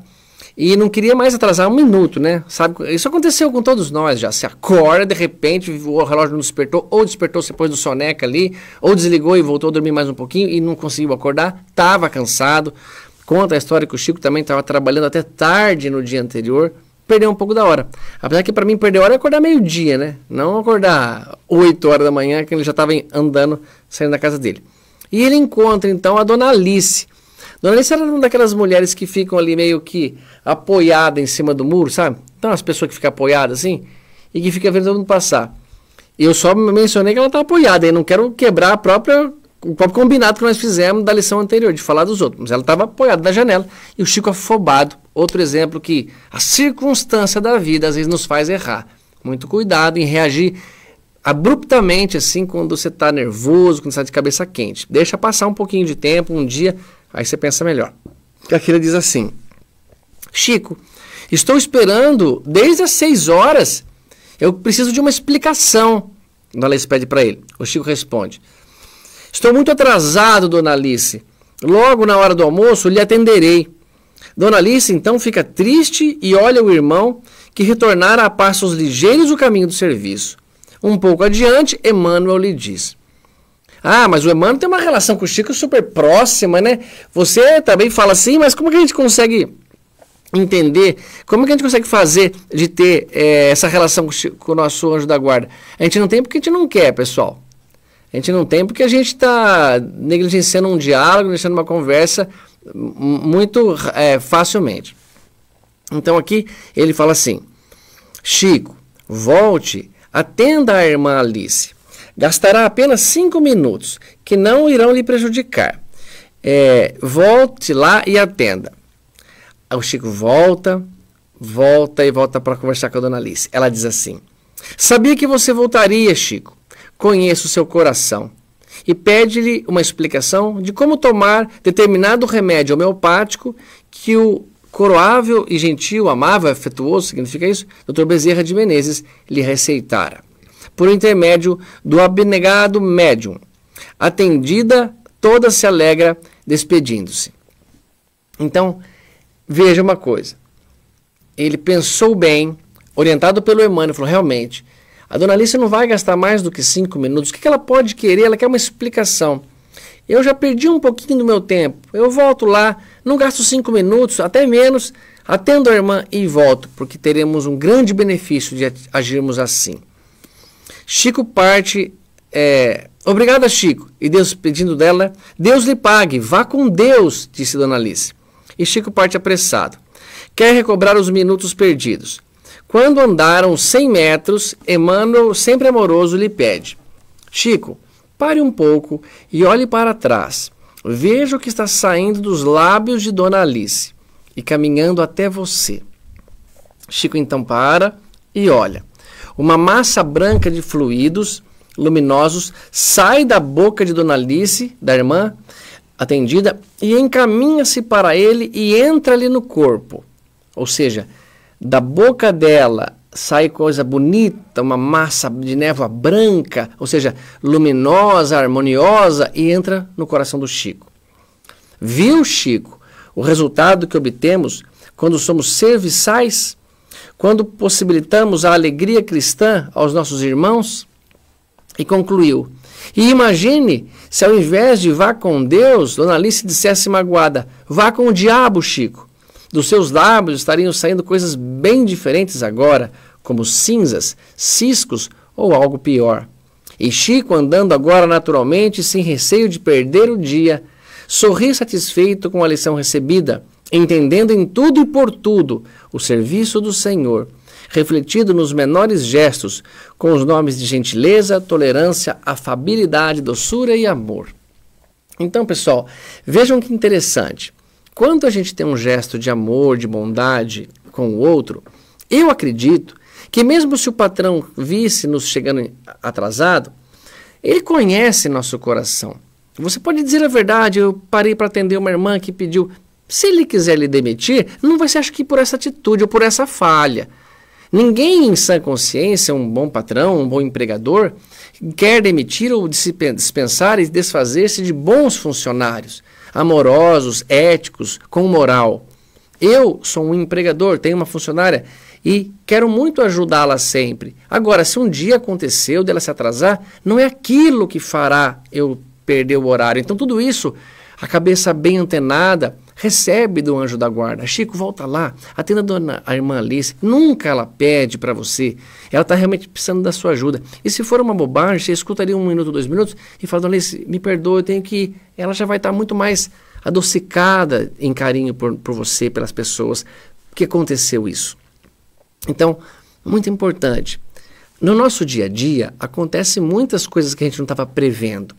E não queria mais atrasar um minuto, né? Sabe, isso aconteceu com todos nós já. Se acorda, de repente, o relógio não despertou, ou despertou depois do soneca ali, ou desligou e voltou a dormir mais um pouquinho e não conseguiu acordar, estava cansado. Conta a história que o Chico também estava trabalhando até tarde no dia anterior, perder um pouco da hora. Apesar que para mim perder hora é acordar meio-dia, né? Não acordar 8 horas da manhã, que ele já estava andando, saindo da casa dele. E ele encontra então a dona Alice. Dona Alice era uma daquelas mulheres que ficam ali meio que apoiada em cima do muro, sabe? Então as pessoas que ficam apoiadas assim e que fica vendo todo mundo passar. Eu só mencionei que ela está apoiada e não quero quebrar a própria o próprio combinado que nós fizemos da lição anterior, de falar dos outros. Mas ela estava apoiada na janela e o Chico afobado. Outro exemplo que a circunstância da vida às vezes nos faz errar. Muito cuidado em reagir abruptamente assim quando você está nervoso, quando está de cabeça quente. Deixa passar um pouquinho de tempo, um dia, aí você pensa melhor. Aqui ele diz assim: Chico, estou esperando desde as seis horas. Eu preciso de uma explicação. Dona Alice pede para ele. O Chico responde: Estou muito atrasado, dona Alice. Logo na hora do almoço lhe atenderei. Dona Alice então fica triste e olha o irmão, que retornara a passos ligeiros o caminho do serviço. Um pouco adiante, Emmanuel lhe diz: Ah, mas o Emmanuel tem uma relação com o Chico super próxima, né? Você também fala assim, mas como que a gente consegue entender? Como que a gente consegue fazer de ter é, essa relação com o, Chico, com o nosso anjo da guarda? A gente não tem porque a gente não quer, pessoal. A gente não tem porque a gente está negligenciando um diálogo, negligenciando uma conversa muito é, facilmente. Então aqui ele fala assim: Chico, volte, atenda a irmã Alice. Gastará apenas cinco minutos, que não irão lhe prejudicar. É, volte lá e atenda. o Chico volta, volta e volta para conversar com a dona Alice. Ela diz assim: Sabia que você voltaria, Chico conheça o seu coração e pede-lhe uma explicação de como tomar determinado remédio homeopático que o coroável e gentil, amável, afetuoso, significa isso, Dr. Bezerra de Menezes lhe receitara, por intermédio do abnegado médium. Atendida, toda se alegra, despedindo-se. Então, veja uma coisa. Ele pensou bem, orientado pelo Emmanuel, falou, realmente, a dona Alice não vai gastar mais do que cinco minutos. O que ela pode querer? Ela quer uma explicação. Eu já perdi um pouquinho do meu tempo. Eu volto lá, não gasto cinco minutos, até menos, atendo a irmã e volto, porque teremos um grande benefício de agirmos assim. Chico parte. É, Obrigada, Chico. E Deus pedindo dela, Deus lhe pague, vá com Deus, disse Dona Alice. E Chico parte apressado. Quer recobrar os minutos perdidos. Quando andaram cem metros, Emmanuel, sempre amoroso, lhe pede: Chico, pare um pouco e olhe para trás. Veja o que está saindo dos lábios de Dona Alice e caminhando até você. Chico então para e olha. Uma massa branca de fluidos luminosos sai da boca de Dona Alice, da irmã atendida, e encaminha-se para ele e entra-lhe no corpo. Ou seja, da boca dela sai coisa bonita, uma massa de névoa branca, ou seja, luminosa, harmoniosa, e entra no coração do Chico. Viu, Chico, o resultado que obtemos quando somos serviçais, quando possibilitamos a alegria cristã aos nossos irmãos? E concluiu. E imagine se ao invés de vá com Deus, Dona Alice dissesse magoada: vá com o diabo, Chico. Dos seus lábios estariam saindo coisas bem diferentes agora, como cinzas, ciscos ou algo pior. E Chico, andando agora naturalmente, sem receio de perder o dia, sorri satisfeito com a lição recebida, entendendo em tudo e por tudo o serviço do Senhor, refletido nos menores gestos, com os nomes de gentileza, tolerância, afabilidade, doçura e amor. Então, pessoal, vejam que interessante quando a gente tem um gesto de amor, de bondade com o outro, eu acredito que mesmo se o patrão visse nos chegando atrasado, ele conhece nosso coração. Você pode dizer a verdade, eu parei para atender uma irmã que pediu. Se ele quiser lhe demitir, não vai ser acho que por essa atitude ou por essa falha. Ninguém em sã consciência, um bom patrão, um bom empregador, quer demitir ou dispensar e desfazer-se de bons funcionários amorosos, éticos, com moral. Eu sou um empregador, tenho uma funcionária e quero muito ajudá-la sempre. Agora, se um dia aconteceu dela se atrasar, não é aquilo que fará eu perder o horário. Então, tudo isso, a cabeça bem antenada, recebe do anjo da guarda. Chico, volta lá, atenda a, dona, a irmã Alice. Nunca ela pede para você. Ela está realmente precisando da sua ajuda. E se for uma bobagem, você escutaria um minuto, dois minutos e fala, dona Alice, me perdoe, eu tenho que ir. Ela já vai estar tá muito mais adocicada em carinho por, por você, pelas pessoas, que aconteceu isso. Então, muito importante. No nosso dia a dia, acontecem muitas coisas que a gente não estava prevendo.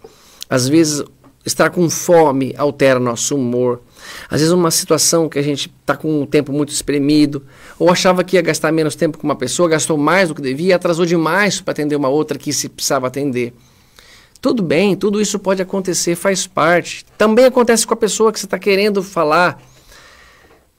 Às vezes, Estar com fome altera nosso humor. Às vezes, uma situação que a gente está com o tempo muito espremido, ou achava que ia gastar menos tempo com uma pessoa, gastou mais do que devia, atrasou demais para atender uma outra que se precisava atender. Tudo bem, tudo isso pode acontecer, faz parte. Também acontece com a pessoa que você está querendo falar.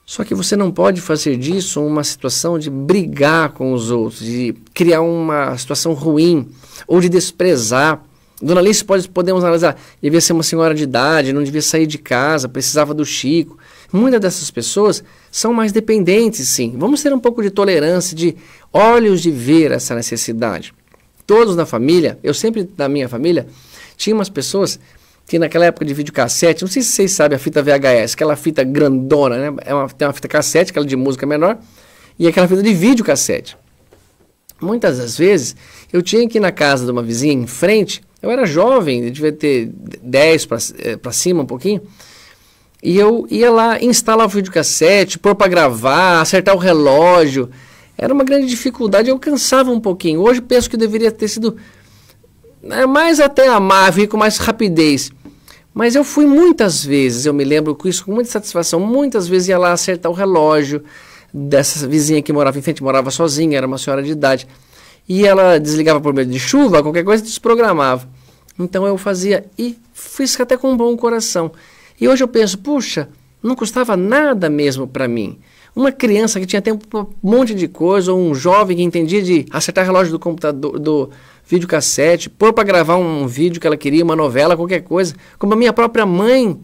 Só que você não pode fazer disso uma situação de brigar com os outros, de criar uma situação ruim ou de desprezar. Dona Alice pode, podemos analisar, devia ser uma senhora de idade, não devia sair de casa, precisava do Chico. Muitas dessas pessoas são mais dependentes, sim. Vamos ter um pouco de tolerância, de olhos de ver essa necessidade. Todos na família, eu sempre na minha família, tinha umas pessoas que naquela época de videocassete, não sei se vocês sabem a fita VHS, aquela fita grandona, né? É uma, tem uma fita cassete, aquela de música menor, e aquela fita de videocassete. Muitas das vezes, eu tinha que ir na casa de uma vizinha em frente eu era jovem, eu devia ter 10 para eh, cima um pouquinho. E eu ia lá, instalar o videocassete, pôr para gravar, acertar o relógio. Era uma grande dificuldade, eu cansava um pouquinho. Hoje penso que deveria ter sido né, mais até amável e com mais rapidez. Mas eu fui muitas vezes, eu me lembro com isso com muita satisfação. Muitas vezes ia lá acertar o relógio dessa vizinha que morava em frente, morava sozinha, era uma senhora de idade e ela desligava por meio de chuva, qualquer coisa desprogramava. Então eu fazia e fiz até com um bom coração. E hoje eu penso, puxa, não custava nada mesmo para mim. Uma criança que tinha tempo para um monte de coisa, ou um jovem que entendia de acertar relógio do computador, do videocassete, pôr para gravar um vídeo que ela queria, uma novela, qualquer coisa. Como a minha própria mãe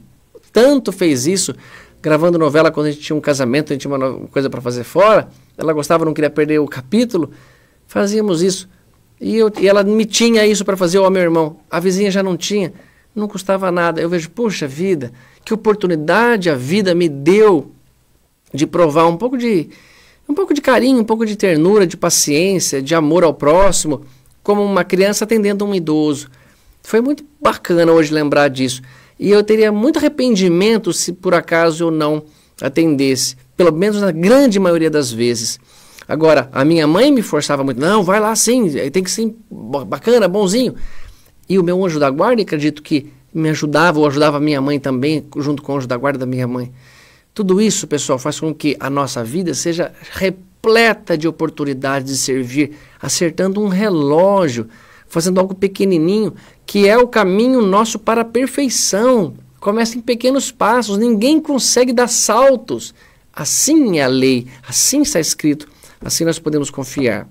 tanto fez isso, gravando novela quando a gente tinha um casamento, a gente tinha uma coisa para fazer fora. Ela gostava, não queria perder o capítulo. Fazíamos isso. E, eu, e ela me tinha isso para fazer, ó, meu irmão. A vizinha já não tinha. Não custava nada. Eu vejo, poxa vida, que oportunidade a vida me deu de provar um pouco de, um pouco de carinho, um pouco de ternura, de paciência, de amor ao próximo, como uma criança atendendo um idoso. Foi muito bacana hoje lembrar disso. E eu teria muito arrependimento se por acaso eu não atendesse, pelo menos na grande maioria das vezes. Agora, a minha mãe me forçava muito, não, vai lá sim, eh, tem que ser bacana, bonzinho. E o meu anjo da guarda, acredito que me ajudava ou ajudava a minha mãe também, junto com o anjo da guarda da minha mãe. Tudo isso, pessoal, faz com que a nossa vida seja repleta de oportunidades de servir, acertando um relógio, fazendo algo pequenininho, que é o caminho nosso para a perfeição. Começa em pequenos passos, ninguém consegue dar saltos. Assim é a lei, assim está escrito. Assim nós podemos confiar.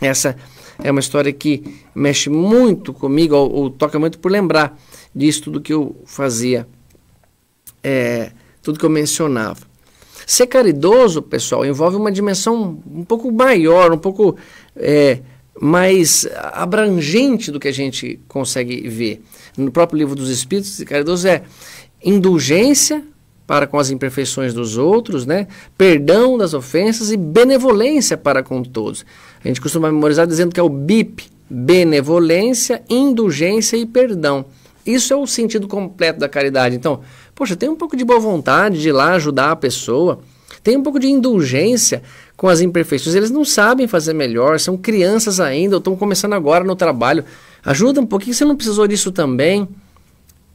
Essa é uma história que mexe muito comigo, ou, ou toca muito por lembrar disso tudo que eu fazia, é, tudo que eu mencionava. Ser caridoso, pessoal, envolve uma dimensão um pouco maior, um pouco é, mais abrangente do que a gente consegue ver. No próprio livro dos Espíritos, caridoso é indulgência para com as imperfeições dos outros, né? Perdão das ofensas e benevolência para com todos. A gente costuma memorizar dizendo que é o BIP, benevolência, indulgência e perdão. Isso é o sentido completo da caridade. Então, poxa, tem um pouco de boa vontade de ir lá ajudar a pessoa, tem um pouco de indulgência com as imperfeições. Eles não sabem fazer melhor, são crianças ainda, ou estão começando agora no trabalho. Ajuda um pouquinho, você não precisou disso também.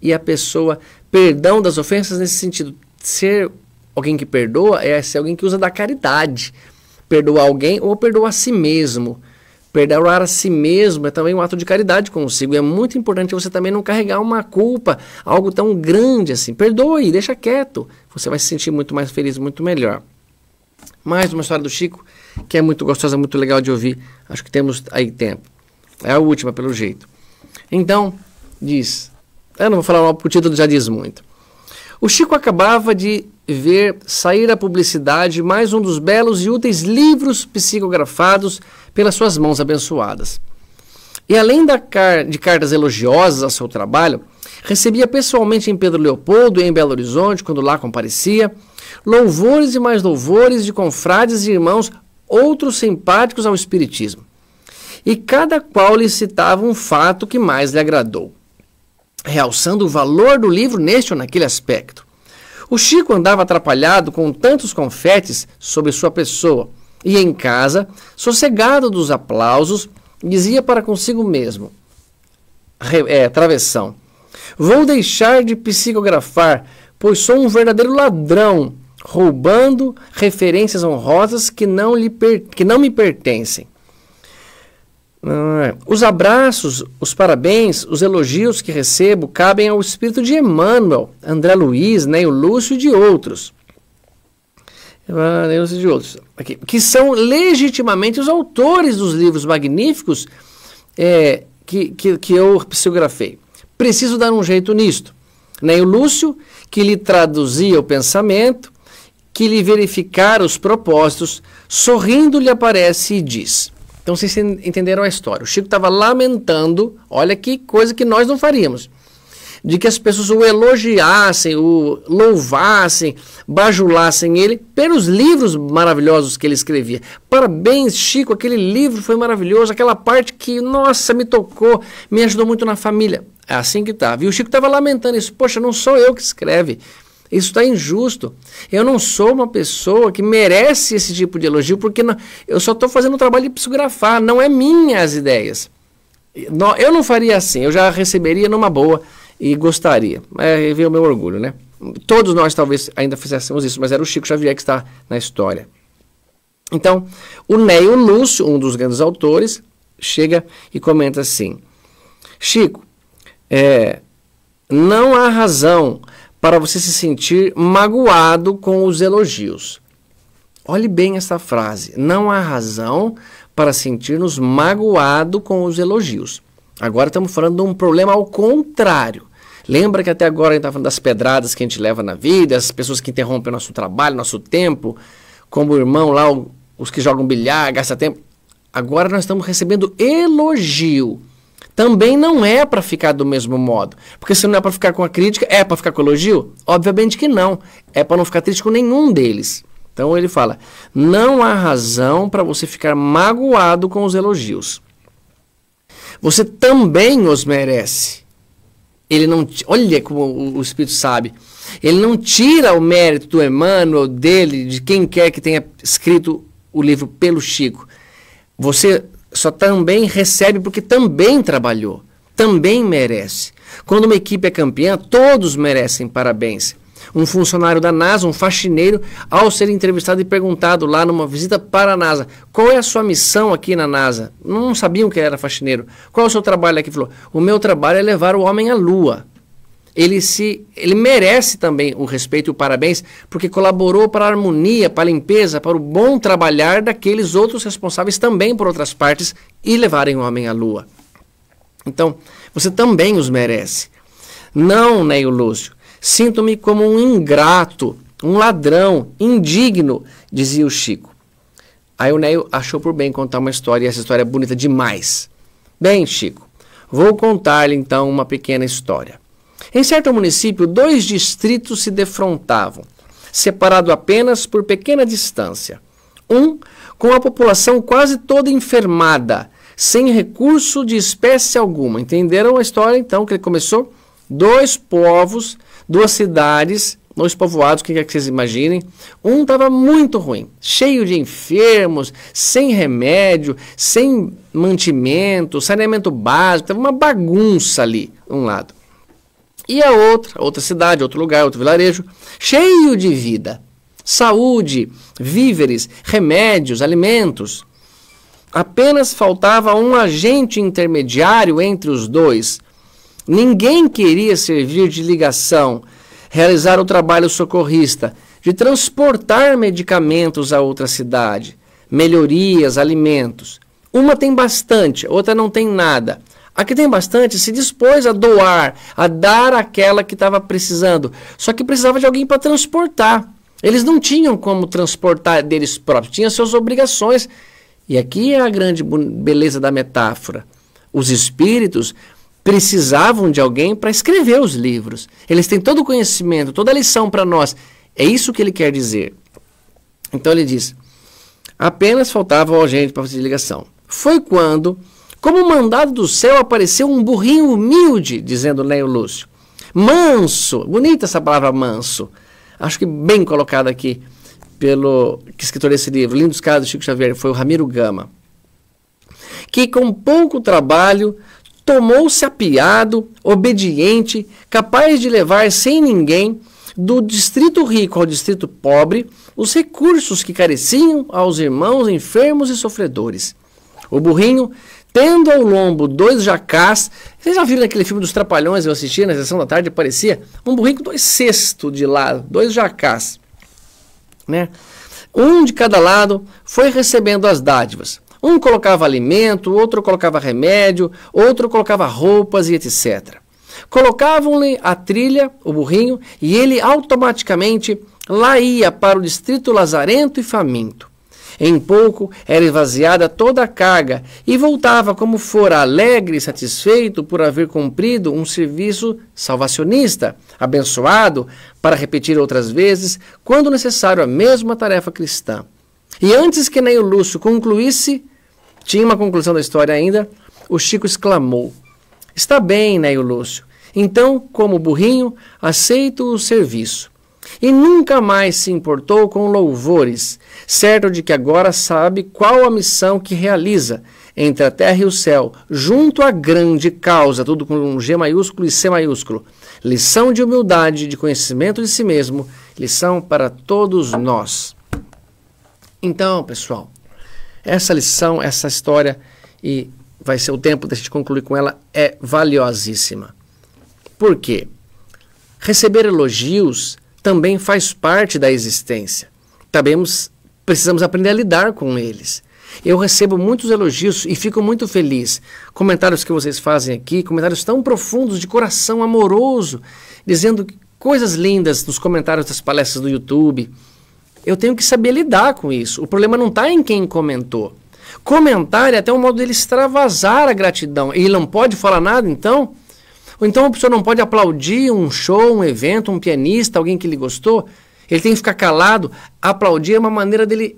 E a pessoa, perdão das ofensas nesse sentido, ser alguém que perdoa é ser alguém que usa da caridade. Perdoar alguém ou perdoar a si mesmo. Perdoar a si mesmo é também um ato de caridade consigo. É muito importante você também não carregar uma culpa, algo tão grande assim. Perdoe, deixa quieto. Você vai se sentir muito mais feliz, muito melhor. Mais uma história do Chico, que é muito gostosa, muito legal de ouvir. Acho que temos aí tempo. É a última, pelo jeito. Então, diz. Eu não vou falar o título, já diz muito. O Chico acabava de ver sair à publicidade mais um dos belos e úteis livros psicografados pelas suas mãos abençoadas. E além car de cartas elogiosas ao seu trabalho, recebia pessoalmente em Pedro Leopoldo e em Belo Horizonte, quando lá comparecia, louvores e mais louvores de confrades e irmãos, outros simpáticos ao Espiritismo. E cada qual lhe citava um fato que mais lhe agradou realçando o valor do livro neste ou naquele aspecto. O Chico andava atrapalhado com tantos confetes sobre sua pessoa, e em casa, sossegado dos aplausos, dizia para consigo mesmo: é, Travessão, vou deixar de psicografar, pois sou um verdadeiro ladrão, roubando referências honrosas que não, lhe que não me pertencem. É. os abraços, os parabéns, os elogios que recebo cabem ao espírito de Emmanuel, André Luiz, né, o Lúcio e de outros. Emmanuel e de outros. Aqui, que são legitimamente os autores dos livros magníficos é, que, que, que eu psicografei. Preciso dar um jeito nisto. Né? E o Lúcio, que lhe traduzia o pensamento, que lhe verificara os propósitos, sorrindo lhe aparece e diz então vocês entenderam a história. O Chico estava lamentando, olha que coisa que nós não faríamos, de que as pessoas o elogiassem, o louvassem, bajulassem ele pelos livros maravilhosos que ele escrevia. Parabéns, Chico, aquele livro foi maravilhoso, aquela parte que, nossa, me tocou, me ajudou muito na família. É assim que tá. E o Chico estava lamentando isso. Poxa, não sou eu que escreve. Isso está injusto. Eu não sou uma pessoa que merece esse tipo de elogio, porque não, eu só estou fazendo um trabalho de psicografar, não é minhas ideias. Não, eu não faria assim, eu já receberia numa boa e gostaria. É veio o meu orgulho, né? Todos nós talvez ainda fizéssemos isso, mas era o Chico Xavier que está na história. Então, o Neio Lúcio, um dos grandes autores, chega e comenta assim: Chico, é, não há razão para você se sentir magoado com os elogios. Olhe bem essa frase. Não há razão para sentir-nos magoado com os elogios. Agora estamos falando de um problema ao contrário. Lembra que até agora a gente estava tá falando das pedradas que a gente leva na vida, as pessoas que interrompem nosso trabalho, nosso tempo, como o irmão lá, os que jogam bilhar, gastam tempo. Agora nós estamos recebendo elogio também não é para ficar do mesmo modo. Porque se não é para ficar com a crítica, é para ficar com o elogio? Obviamente que não. É para não ficar triste com nenhum deles. Então ele fala: não há razão para você ficar magoado com os elogios. Você também os merece. Ele não. Olha como o Espírito sabe. Ele não tira o mérito do Emmanuel, dele, de quem quer que tenha escrito o livro pelo Chico. Você só também recebe porque também trabalhou, também merece. Quando uma equipe é campeã, todos merecem parabéns. Um funcionário da NASA, um faxineiro, ao ser entrevistado e perguntado lá numa visita para a NASA, qual é a sua missão aqui na NASA? Não sabiam que era faxineiro. Qual é o seu trabalho aqui? Ele falou: O meu trabalho é levar o homem à Lua ele se ele merece também o respeito e o parabéns porque colaborou para a harmonia, para a limpeza, para o bom trabalhar daqueles outros responsáveis também por outras partes e levarem o homem à lua. Então, você também os merece. Não, Neio Lúcio, sinto-me como um ingrato, um ladrão, indigno, dizia o Chico. Aí o Neio achou por bem contar uma história e essa história é bonita demais. Bem, Chico, vou contar-lhe então uma pequena história. Em certo município, dois distritos se defrontavam, separado apenas por pequena distância. Um com a população quase toda enfermada, sem recurso de espécie alguma. Entenderam a história então que ele começou? Dois povos, duas cidades, dois povoados, o que quer que vocês imaginem. Um estava muito ruim, cheio de enfermos, sem remédio, sem mantimento, saneamento básico, estava uma bagunça ali, um lado. E a outra, outra cidade, outro lugar, outro vilarejo, cheio de vida, saúde, víveres, remédios, alimentos. Apenas faltava um agente intermediário entre os dois. Ninguém queria servir de ligação, realizar o trabalho socorrista, de transportar medicamentos a outra cidade, melhorias, alimentos. Uma tem bastante, outra não tem nada. A que tem bastante se dispôs a doar, a dar aquela que estava precisando, só que precisava de alguém para transportar. Eles não tinham como transportar deles próprios, tinham suas obrigações. E aqui é a grande beleza da metáfora. Os espíritos precisavam de alguém para escrever os livros. Eles têm todo o conhecimento, toda a lição para nós. É isso que ele quer dizer. Então ele diz: apenas faltava o agente para fazer ligação. Foi quando como mandado do céu apareceu um burrinho humilde, dizendo Léo Lúcio. Manso, bonita essa palavra manso. Acho que bem colocada aqui pelo que escritor desse livro, Lindos Casos Chico Xavier, foi o Ramiro Gama. Que com pouco trabalho tomou-se apiado, obediente, capaz de levar sem ninguém do distrito rico ao distrito pobre os recursos que careciam aos irmãos enfermos e sofredores. O burrinho tendo ao lombo dois jacás. Vocês já viram naquele filme dos Trapalhões? Eu assistia na sessão da tarde, aparecia um burrinho com dois cestos de lado, dois jacás, né? Um de cada lado foi recebendo as dádivas. Um colocava alimento, outro colocava remédio, outro colocava roupas e etc. Colocavam-lhe a trilha, o burrinho, e ele automaticamente lá ia para o distrito lazarento e faminto. Em pouco era esvaziada toda a carga e voltava como fora alegre e satisfeito por haver cumprido um serviço salvacionista, abençoado para repetir outras vezes, quando necessário, a mesma tarefa cristã. E antes que Neil Lúcio concluísse, tinha uma conclusão da história ainda, o Chico exclamou: Está bem, Neil Lúcio. Então, como burrinho, aceito o serviço. E nunca mais se importou com louvores, certo de que agora sabe qual a missão que realiza entre a terra e o céu, junto à grande causa, tudo com G maiúsculo e C maiúsculo. Lição de humildade, de conhecimento de si mesmo, lição para todos nós. Então, pessoal, essa lição, essa história, e vai ser o tempo a gente concluir com ela, é valiosíssima. Por quê? Receber elogios também faz parte da existência. Também precisamos aprender a lidar com eles. Eu recebo muitos elogios e fico muito feliz. Comentários que vocês fazem aqui, comentários tão profundos, de coração amoroso, dizendo coisas lindas nos comentários das palestras do YouTube. Eu tenho que saber lidar com isso. O problema não está em quem comentou. Comentar é até um modo dele extravasar a gratidão. Ele não pode falar nada, então? Ou então a pessoa não pode aplaudir um show, um evento, um pianista, alguém que ele gostou. Ele tem que ficar calado. Aplaudir é uma maneira dele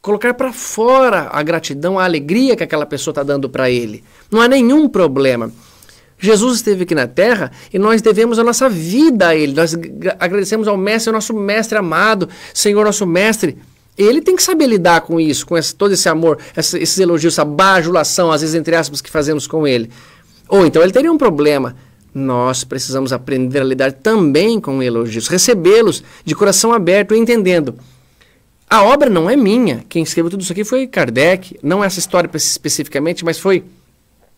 colocar para fora a gratidão, a alegria que aquela pessoa está dando para ele. Não há nenhum problema. Jesus esteve aqui na terra e nós devemos a nossa vida a ele. Nós agradecemos ao Mestre, ao nosso Mestre amado, Senhor, nosso Mestre. Ele tem que saber lidar com isso, com esse, todo esse amor, esses elogios, essa bajulação, às vezes entre aspas, que fazemos com ele. Ou então ele teria um problema. Nós precisamos aprender a lidar também com elogios, recebê-los de coração aberto e entendendo. A obra não é minha. Quem escreveu tudo isso aqui foi Kardec. Não é essa história especificamente, mas foi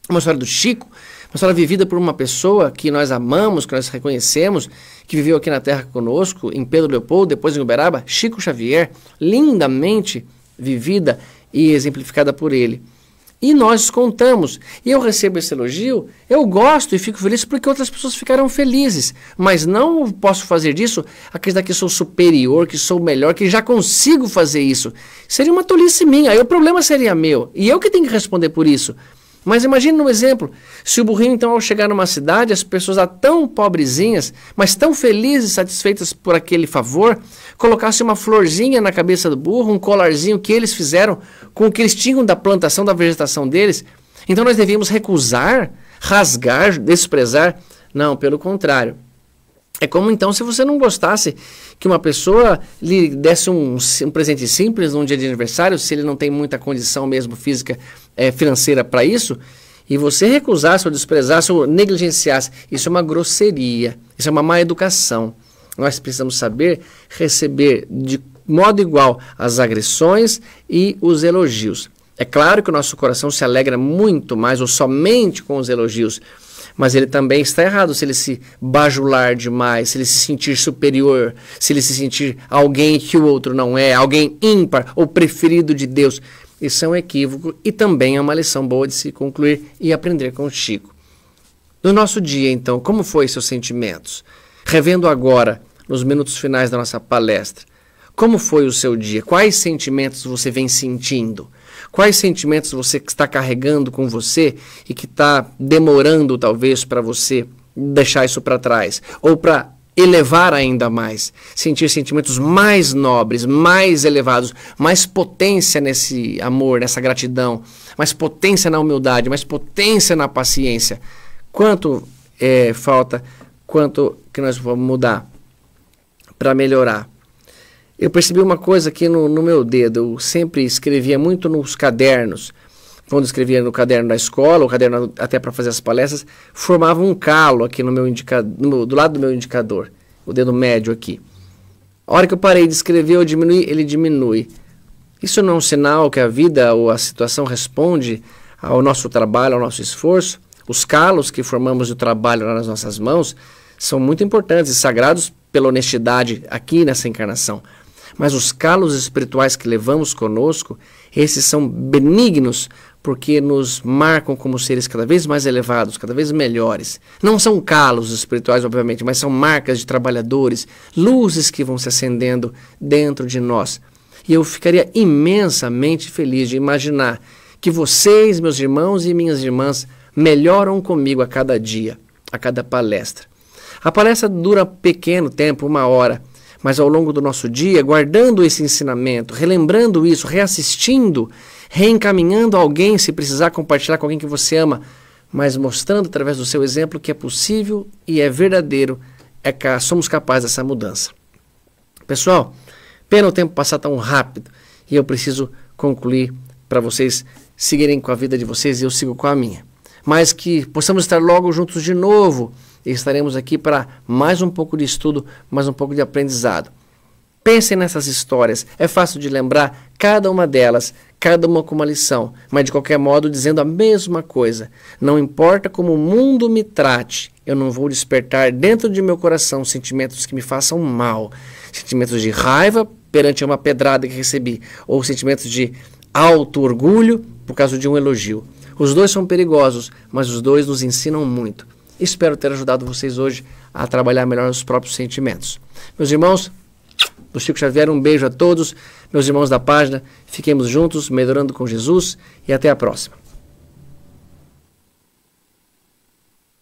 uma história do Chico, uma história vivida por uma pessoa que nós amamos, que nós reconhecemos, que viveu aqui na Terra conosco, em Pedro Leopoldo, depois em Uberaba, Chico Xavier, lindamente vivida e exemplificada por ele. E nós contamos. E eu recebo esse elogio, eu gosto e fico feliz porque outras pessoas ficaram felizes. Mas não posso fazer disso acreditar que sou superior, que sou melhor, que já consigo fazer isso. Seria uma tolice minha, aí o problema seria meu. E eu que tenho que responder por isso. Mas imagine um exemplo, se o burrinho então ao chegar numa cidade, as pessoas lá tão pobrezinhas, mas tão felizes e satisfeitas por aquele favor, colocasse uma florzinha na cabeça do burro, um colarzinho que eles fizeram com o que eles tinham da plantação, da vegetação deles, então nós devíamos recusar, rasgar, desprezar? Não, pelo contrário. É como então se você não gostasse que uma pessoa lhe desse um, um presente simples num dia de aniversário, se ele não tem muita condição mesmo física, é, financeira para isso, e você recusasse ou desprezasse ou negligenciasse. Isso é uma grosseria, isso é uma má educação. Nós precisamos saber receber de modo igual as agressões e os elogios. É claro que o nosso coração se alegra muito mais ou somente com os elogios mas ele também está errado se ele se bajular demais, se ele se sentir superior, se ele se sentir alguém que o outro não é, alguém ímpar ou preferido de Deus. Isso é um equívoco e também é uma lição boa de se concluir e aprender com Chico. No nosso dia, então, como foi seus sentimentos? Revendo agora, nos minutos finais da nossa palestra, como foi o seu dia? Quais sentimentos você vem sentindo? Quais sentimentos você está carregando com você e que está demorando, talvez, para você deixar isso para trás? Ou para elevar ainda mais, sentir sentimentos mais nobres, mais elevados, mais potência nesse amor, nessa gratidão, mais potência na humildade, mais potência na paciência. Quanto é, falta, quanto que nós vamos mudar para melhorar? eu percebi uma coisa aqui no, no meu dedo. Eu sempre escrevia muito nos cadernos. Quando escrevia no caderno da escola, o caderno até para fazer as palestras, formava um calo aqui no meu indicador, do lado do meu indicador, o dedo médio aqui. A hora que eu parei de escrever, ou diminui, ele diminui. Isso não é um sinal que a vida ou a situação responde ao nosso trabalho, ao nosso esforço? Os calos que formamos do trabalho nas nossas mãos são muito importantes e sagrados pela honestidade aqui nessa encarnação mas os calos espirituais que levamos conosco, esses são benignos porque nos marcam como seres cada vez mais elevados, cada vez melhores. Não são calos espirituais, obviamente, mas são marcas de trabalhadores, luzes que vão se acendendo dentro de nós. E eu ficaria imensamente feliz de imaginar que vocês, meus irmãos e minhas irmãs, melhoram comigo a cada dia, a cada palestra. A palestra dura pequeno tempo, uma hora, mas ao longo do nosso dia, guardando esse ensinamento, relembrando isso, reassistindo, reencaminhando alguém se precisar compartilhar com alguém que você ama, mas mostrando através do seu exemplo que é possível e é verdadeiro, é que somos capazes dessa mudança. Pessoal, pena o tempo passar tão rápido e eu preciso concluir para vocês seguirem com a vida de vocês e eu sigo com a minha. Mas que possamos estar logo juntos de novo estaremos aqui para mais um pouco de estudo, mais um pouco de aprendizado. Pensem nessas histórias, é fácil de lembrar cada uma delas, cada uma com uma lição, mas de qualquer modo dizendo a mesma coisa. Não importa como o mundo me trate, eu não vou despertar dentro de meu coração sentimentos que me façam mal, sentimentos de raiva perante uma pedrada que recebi, ou sentimentos de alto orgulho por causa de um elogio. Os dois são perigosos, mas os dois nos ensinam muito. Espero ter ajudado vocês hoje a trabalhar melhor os próprios sentimentos. Meus irmãos, do Chico Xavier, um beijo a todos. Meus irmãos da página, fiquemos juntos, melhorando com Jesus e até a próxima.